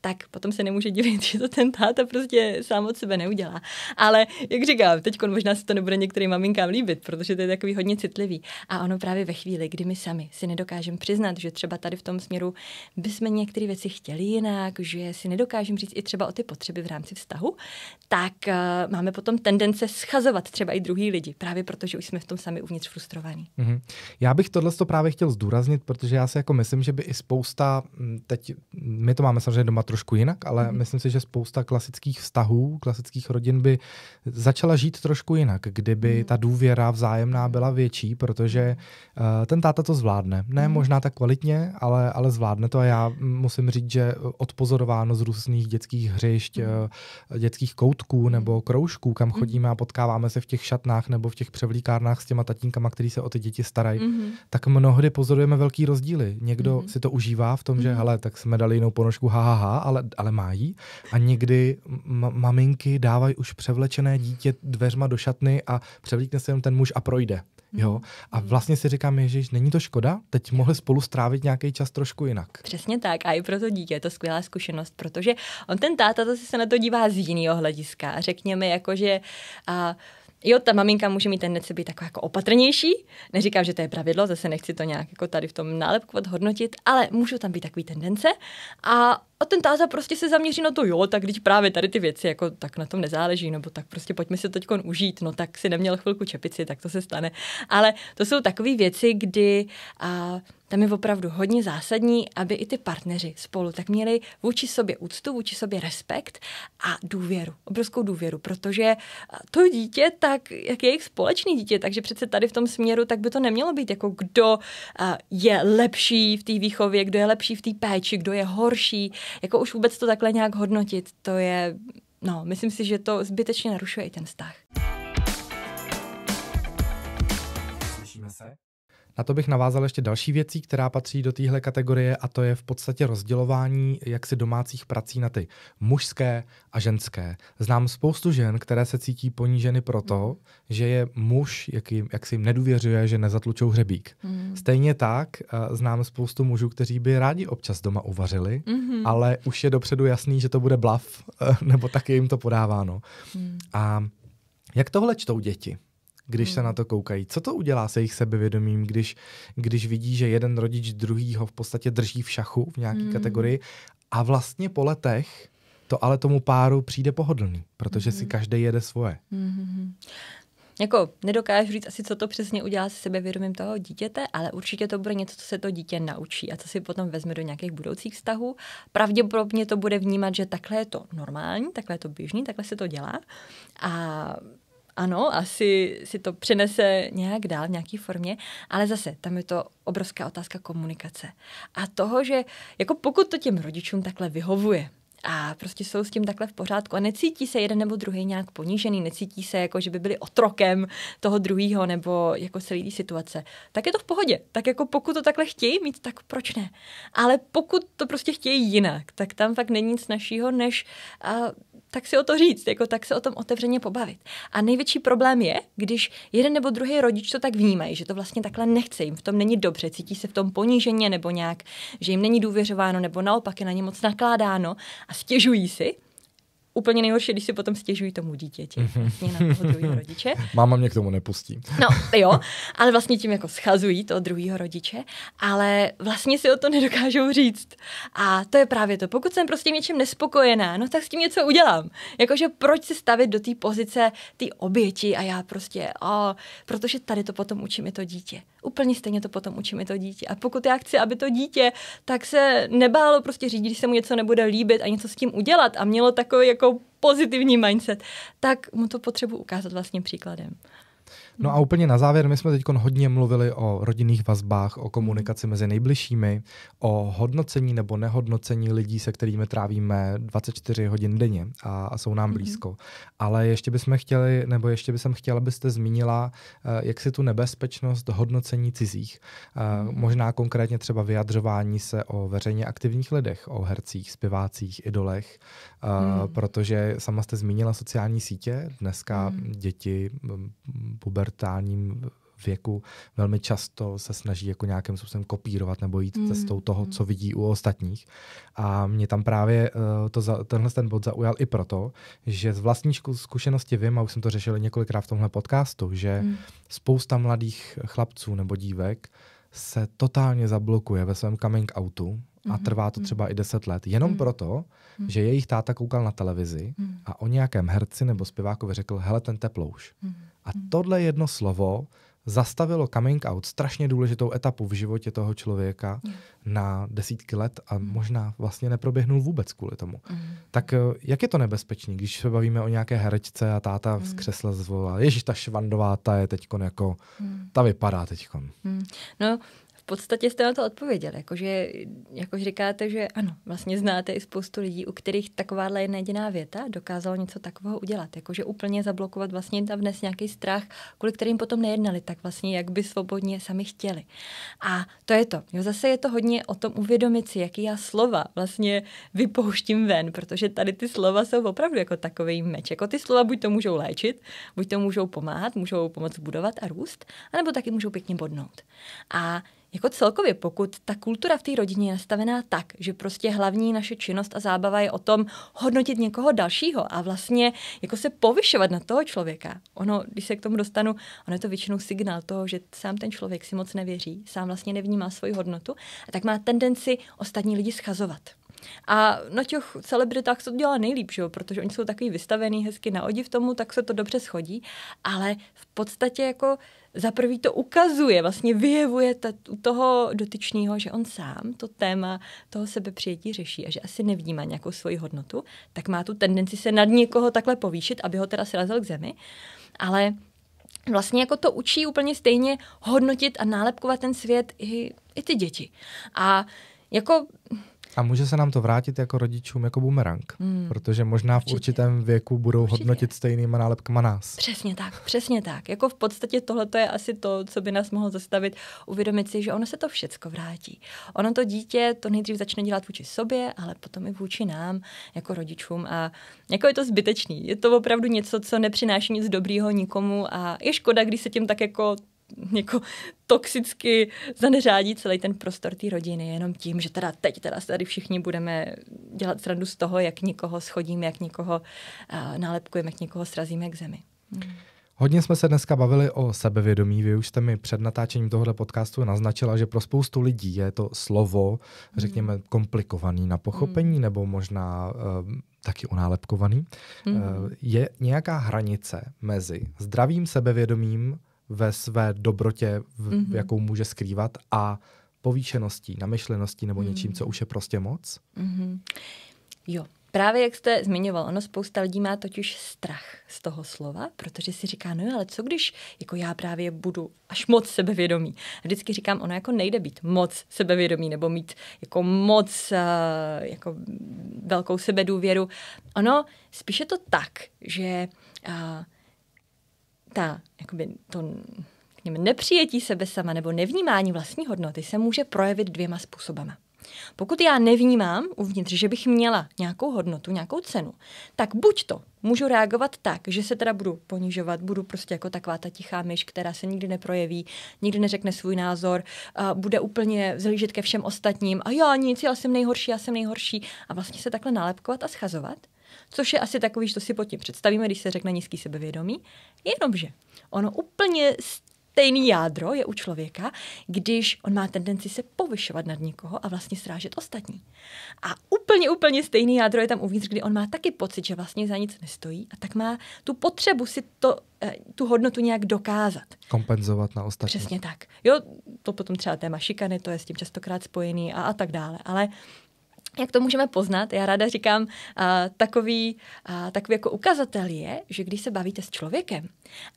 tak potom se nemůže divit, že to ten táta prostě sám od sebe neudělá. Ale jak říkám, teď možná se to nebude některým maminkám líbit, protože to je takový hodně citlivý. A ono právě ve chvíli, kdy my sami si nedokážeme přiznat, že třeba tady v tom směru bychom některé věci chtěli jinak, že si nedokážeme říct i třeba o ty potřeby v rámci vztahu, tak uh, máme potom tendence schazovat třeba i druhý lidi, právě protože už jsme v tom sami uvnitř frustrovaní. Mm-hmm. Já bych tohle právě chtěl zdůraznit, protože já si jako myslím, že by i spousta, mm, teď mm, my to máme samozřejmě doma trošku jinak, ale mm-hmm. myslím si, že spousta klasických vztahů, klasických rodin by začala žít trošku jinak, kdyby mm-hmm. ta důvěra vzájemná byla větší, protože uh, ten táta to zvládne. Ne mm-hmm. možná tak kvalitně, ale, ale zvládne to a já musím říct, že odpozorováno z různých dětských hřišť, mm-hmm. dětských koutků mhm. nebo kroužků, kam mhm. chodíme mm-hmm. a potkáváme se v těch šatnách nebo v těch převlíkárnách s těma tatínkama, který se o ty děti starají, mm-hmm. tak mnohdy pozorujeme velký rozdíly. Někdo mm-hmm. si to užívá v tom, že mm-hmm. hele, tak jsme dali jinou ponožku, ha, ha, ha ale, ale má jí. A někdy ma- maminky dávají už převlečené dítě dveřma do šatny a převlíkne se jenom ten muž a projde. Jo? Hmm. A vlastně si říkám, Ježíš, není to škoda? Teď mohli spolu strávit nějaký čas trošku jinak. Přesně tak. A i pro to dítě je to skvělá zkušenost, protože on ten táta zase se na to dívá z jiného hlediska. Řekněme, jako že. A, jo, ta maminka může mít tendenci být taková jako opatrnější. Neříkám, že to je pravidlo, zase nechci to nějak jako tady v tom nálepku hodnotit, ale můžou tam být takové tendence. A, a ten táza prostě se zaměří na to, jo, tak když právě tady ty věci, jako tak na tom nezáleží, nebo tak prostě pojďme se to teď užít, no tak si neměl chvilku čepici, tak to se stane. Ale to jsou takové věci, kdy a, tam je opravdu hodně zásadní, aby i ty partneři spolu tak měli vůči sobě úctu, vůči sobě respekt a důvěru, obrovskou důvěru, protože eh, to dítě, tak jak je jejich společný dítě, takže přece tady v tom směru, tak by to nemělo být jako kdo eh, je lepší v té výchově, kdo je lepší v té péči, kdo je horší, jako už vůbec to takhle nějak hodnotit, to je, no, myslím si, že to zbytečně narušuje i ten vztah. Na to bych navázal ještě další věcí, která patří do téhle kategorie a to je v podstatě rozdělování jaksi domácích prací na ty mužské a ženské. Znám spoustu žen, které se cítí poníženy proto, mm. že je muž, jak, jim, jak si jim nedůvěřuje, že nezatlučou hřebík. Mm. Stejně tak uh, znám spoustu mužů, kteří by rádi občas doma uvařili, mm-hmm. ale už je dopředu jasný, že to bude blav, eh, nebo tak je jim to podáváno. Mm. A jak tohle čtou děti? když se hmm. na to koukají. Co to udělá se jejich sebevědomím, když, když vidí, že jeden rodič druhýho v podstatě drží v šachu v nějaké mm. kategorii a vlastně po letech to ale tomu páru přijde pohodlný, protože mm. si hmm. každý jede svoje. Mm. jako nedokážu říct asi, co to přesně udělá se sebevědomím toho dítěte, ale určitě to bude něco, co se to dítě naučí a co si potom vezme do nějakých budoucích vztahů. Pravděpodobně to bude vnímat, že takhle je to normální, takhle je to běžný, takhle se to dělá. A ano, asi si to přenese nějak dál v nějaké formě, ale zase tam je to obrovská otázka komunikace. A toho, že jako pokud to těm rodičům takhle vyhovuje, a prostě jsou s tím takhle v pořádku a necítí se jeden nebo druhý nějak ponížený, necítí se jako, že by byli otrokem toho druhého nebo jako celý té situace, tak je to v pohodě. Tak jako pokud to takhle chtějí mít, tak proč ne? Ale pokud to prostě chtějí jinak, tak tam fakt není nic našího, než uh, tak si o to říct, jako tak se o tom otevřeně pobavit. A největší problém je, když jeden nebo druhý rodič to tak vnímají, že to vlastně takhle nechce, jim v tom není dobře, cítí se v tom poníženě nebo nějak, že jim není důvěřováno nebo naopak je na ně moc nakládáno a stěžují si, úplně nejhorší, když si potom stěžují tomu dítěti, mm-hmm. vlastně na toho druhého rodiče. Máma mě k tomu nepustí. no, jo, ale vlastně tím jako schazují toho druhého rodiče, ale vlastně si o to nedokážou říct. A to je právě to. Pokud jsem prostě něčem nespokojená, no tak s tím něco udělám. Jakože proč si stavit do té pozice té oběti a já prostě, o, protože tady to potom učím i to dítě. Úplně stejně to potom učím i to dítě. A pokud já chci, aby to dítě tak se nebálo prostě řídit, když se mu něco nebude líbit a něco s tím udělat a mělo takový jako pozitivní mindset, tak mu to potřebu ukázat vlastně příkladem. No a úplně na závěr, my jsme teď hodně mluvili o rodinných vazbách, o komunikaci mezi nejbližšími, o hodnocení nebo nehodnocení lidí, se kterými trávíme 24 hodin denně a, a jsou nám mhm. blízko. Mm-hmm. Ale ještě bychom chtěli, nebo ještě bych chtěla, abyste zmínila, eh, jak si tu nebezpečnost hodnocení cizích, mm-hmm. možná konkrétně třeba vyjadřování se o veřejně aktivních lidech, o hercích, zpěvácích, idolech, hmm. protože sama jste zmínila sociální sítě. Dneska hmm. děti pubertálním věku velmi často se snaží jako nějakým způsobem kopírovat nebo jít hmm. cestou toho, hmm. co vidí u ostatních. A mě tam právě uh, to za, tenhle ten bod zaujal i proto, že z vlastní zkušenosti vím, a už jsem to řešil několikrát v tomhle podcastu, že hmm. spousta mladých chlapců nebo dívek se totálně zablokuje ve svém coming outu, a mhm. trvá to třeba i deset let, jenom mhm. proto, mhm. že jejich táta koukal na televizi a o nějakém herci nebo zpěvákovi řekl, hele, ten teplouš. A tohle jedno slovo zastavilo coming out, strašně důležitou etapu v životě toho člověka mm. na desítky let a možná vlastně neproběhnul vůbec kvůli tomu. Mm. Tak eh, jak je to nebezpečný, když se bavíme o nějaké herečce a táta mm. z křesla zvolá, ježiš, ta švandová, ta je teďkon jako, mm. ta vypadá teďkon. Mm. No, v podstatě jste na to odpověděl, jakože, jakož říkáte, že ano, vlastně znáte i spoustu lidí, u kterých takováhle jedna jediná věta dokázala něco takového udělat, jakože úplně zablokovat vlastně tam dnes nějaký strach, kvůli kterým potom nejednali tak vlastně, jak by svobodně sami chtěli. A to je to. Jo, zase je to hodně o tom uvědomit si, jaký já slova vlastně vypouštím ven, protože tady ty slova jsou opravdu jako takový meč. Jako ty slova buď to můžou léčit, buď to můžou pomáhat, můžou pomoct budovat a růst, anebo taky můžou pěkně bodnout. A jako celkově, pokud ta kultura v té rodině je nastavená tak, že prostě hlavní naše činnost a zábava je o tom hodnotit někoho dalšího a vlastně jako se povyšovat na toho člověka. Ono, když se k tomu dostanu, ono je to většinou signál toho, že sám ten člověk si moc nevěří, sám vlastně nevnímá svoji hodnotu a tak má tendenci ostatní lidi schazovat. A na těch celebritách to dělá nejlíp, že protože oni jsou takový vystavený hezky na odiv tomu, tak se to dobře schodí, ale v podstatě jako za prvý to ukazuje, vlastně vyjevuje ta, u toho dotyčného, že on sám to téma toho sebepřijetí řeší a že asi nevnímá nějakou svoji hodnotu, tak má tu tendenci se nad někoho takhle povýšit, aby ho teda srazil k zemi. Ale vlastně jako to učí úplně stejně hodnotit a nálepkovat ten svět i, i ty děti. A jako a může se nám to vrátit jako rodičům jako bumerang, mm. protože možná Určitě. v určitém věku budou Určitě. hodnotit stejnýma nálepkama nás. Přesně tak, přesně tak. Jako v podstatě tohle je asi to, co by nás mohlo zastavit, uvědomit si, že ono se to všecko vrátí. Ono to dítě to nejdřív začne dělat vůči sobě, ale potom i vůči nám jako rodičům a jako je to zbytečný. Je to opravdu něco, co nepřináší nic dobrýho nikomu a je škoda, když se tím tak jako jako toxicky zaneřádí celý ten prostor té rodiny jenom tím, že teda teď teda tady všichni budeme dělat srandu z toho, jak někoho schodíme, jak někoho uh, eh, nálepkujeme, jak někoho srazíme k zemi. Hmm. Hodně jsme se dneska bavili o sebevědomí. Vy už jste mi před natáčením tohoto podcastu naznačila, že pro spoustu lidí je to slovo, hmm. řekněme, komplikovaný na pochopení mm. nebo možná uh, taky unálepkovaný. Mm. Uh, eh, je nějaká hranice mezi zdravým sebevědomím ve své dobrotě, v, mm-hmm. jakou může skrývat a povýšeností, namyšleností nebo mm-hmm. něčím, mhm. co už je prostě moc? Mm-hmm. Jo, Právě jak jste zmiňoval, ono spousta lidí má totiž strach z toho slova, protože si říká, no jo, ale co když jako já právě budu až moc sebevědomý. A vždycky říkám, ono jako nejde být moc sebevědomý nebo mít jako moc uh, jako velkou sebedůvěru. Ono spíše to tak, že uh, ta, jakoby to řekněme, nepřijetí sebe sama nebo nevnímání vlastní hodnoty se může projevit dvěma způsobama. Pokud já nevnímám uvnitř, že bych měla nějakou hodnotu, nějakou cenu, tak buď to můžu reagovat tak, že se teda budu ponižovat, budu prostě jako taková ta tichá myš, která se nikdy neprojeví, nikdy neřekne svůj názor, a bude úplně zlížet ke všem ostatním a já nic, já jsem nejhorší, já jsem nejhorší a vlastně se takhle nálepkovat a schazovat – což je asi takový, co si pod tím představíme, když se řekne nízký sebevědomí. Jenomže ono úplně stejný jádro je u člověka, když on má tendenci se povyšovat nad někoho a vlastně srážet ostatní. A úplně, úplně stejný jádro je tam uvnitř, kdy on má taky pocit, že vlastně za nic nestojí a tak má tu potřebu si to, eh, tu hodnotu nějak dokázat. Kompenzovat na ostatní. Přesně tak. Jo, to potom třeba téma šikany, to je s tím častokrát spojený a, a tak dále. Ale jak to můžeme poznat? Já ráda říkám, uh, takový, uh, takový jako ukazatel je, že když se bavíte s člověkem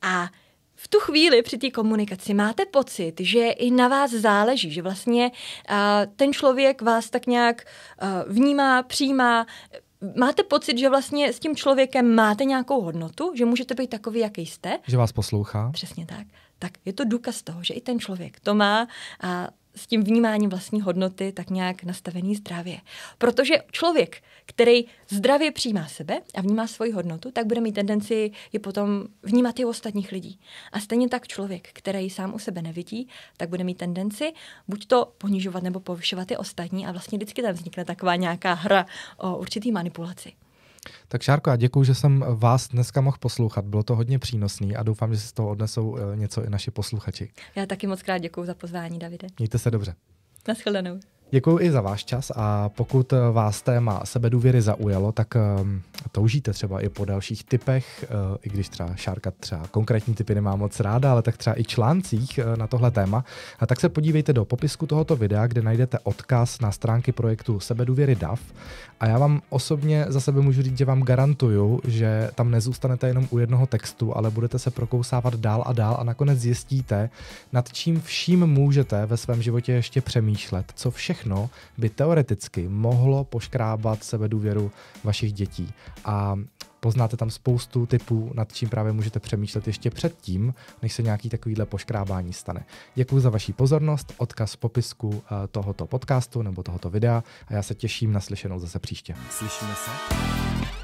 a v tu chvíli při té komunikaci máte pocit, že i na vás záleží, že vlastně uh, ten člověk vás tak nějak uh, vnímá, přijímá, máte pocit, že vlastně s tím člověkem máte nějakou hodnotu, že můžete být takový, jaký jste. Že vás poslouchá. Přesně tak. Tak je to důkaz toho, že i ten člověk to má a s tím vnímáním vlastní hodnoty tak nějak nastavený zdravě. Protože člověk, který zdravě přijímá sebe a vnímá svoji hodnotu, tak bude mít tendenci je potom vnímat i u ostatních lidí. A stejně tak člověk, který sám u sebe nevidí, tak bude mít tendenci buď to ponižovat nebo povyšovat i ostatní a vlastně vždycky tam vznikne taková nějaká hra o určitý manipulaci. Tak Šárko, já děkuji, že jsem vás dneska mohl poslouchat. Bylo to hodně přínosný a doufám, že si z toho odnesou eh, něco i naši posluchači. Já taky moc krát děkuji za pozvání, Davide. Mějte se dobře. Naschledanou. Děkuji i za váš čas a pokud eh, vás téma sebedůvěry zaujalo, tak um, toužíte třeba i po dalších typech, uh, i když třeba Šárka třeba konkrétní typy nemá moc ráda, ale tak třeba i článcích uh, na tohle téma, a tak se podívejte do popisku tohoto videa, kde najdete odkaz na stránky projektu Sebedůvěry DAF. a já vám osobně za sebe můžu říct, že vám garantuju, že tam nezůstanete jenom u jednoho textu, ale budete se prokousávat dál a dál a nakonec zjistíte, nad čím vším můžete ve svém životě ještě přemýšlet, co vše všechno by teoreticky mohlo poškrábat sebedůvěru vašich dětí. A poznáte tam spoustu typů, nad čím právě můžete přemýšlet ještě předtím, než se nějaký takovýhle poškrábání stane. Děkuji za vaši pozornost, odkaz v popisku eh, tohoto podcastu nebo tohoto videa a já se těším na slyšenou zase příště. Slyšíme se.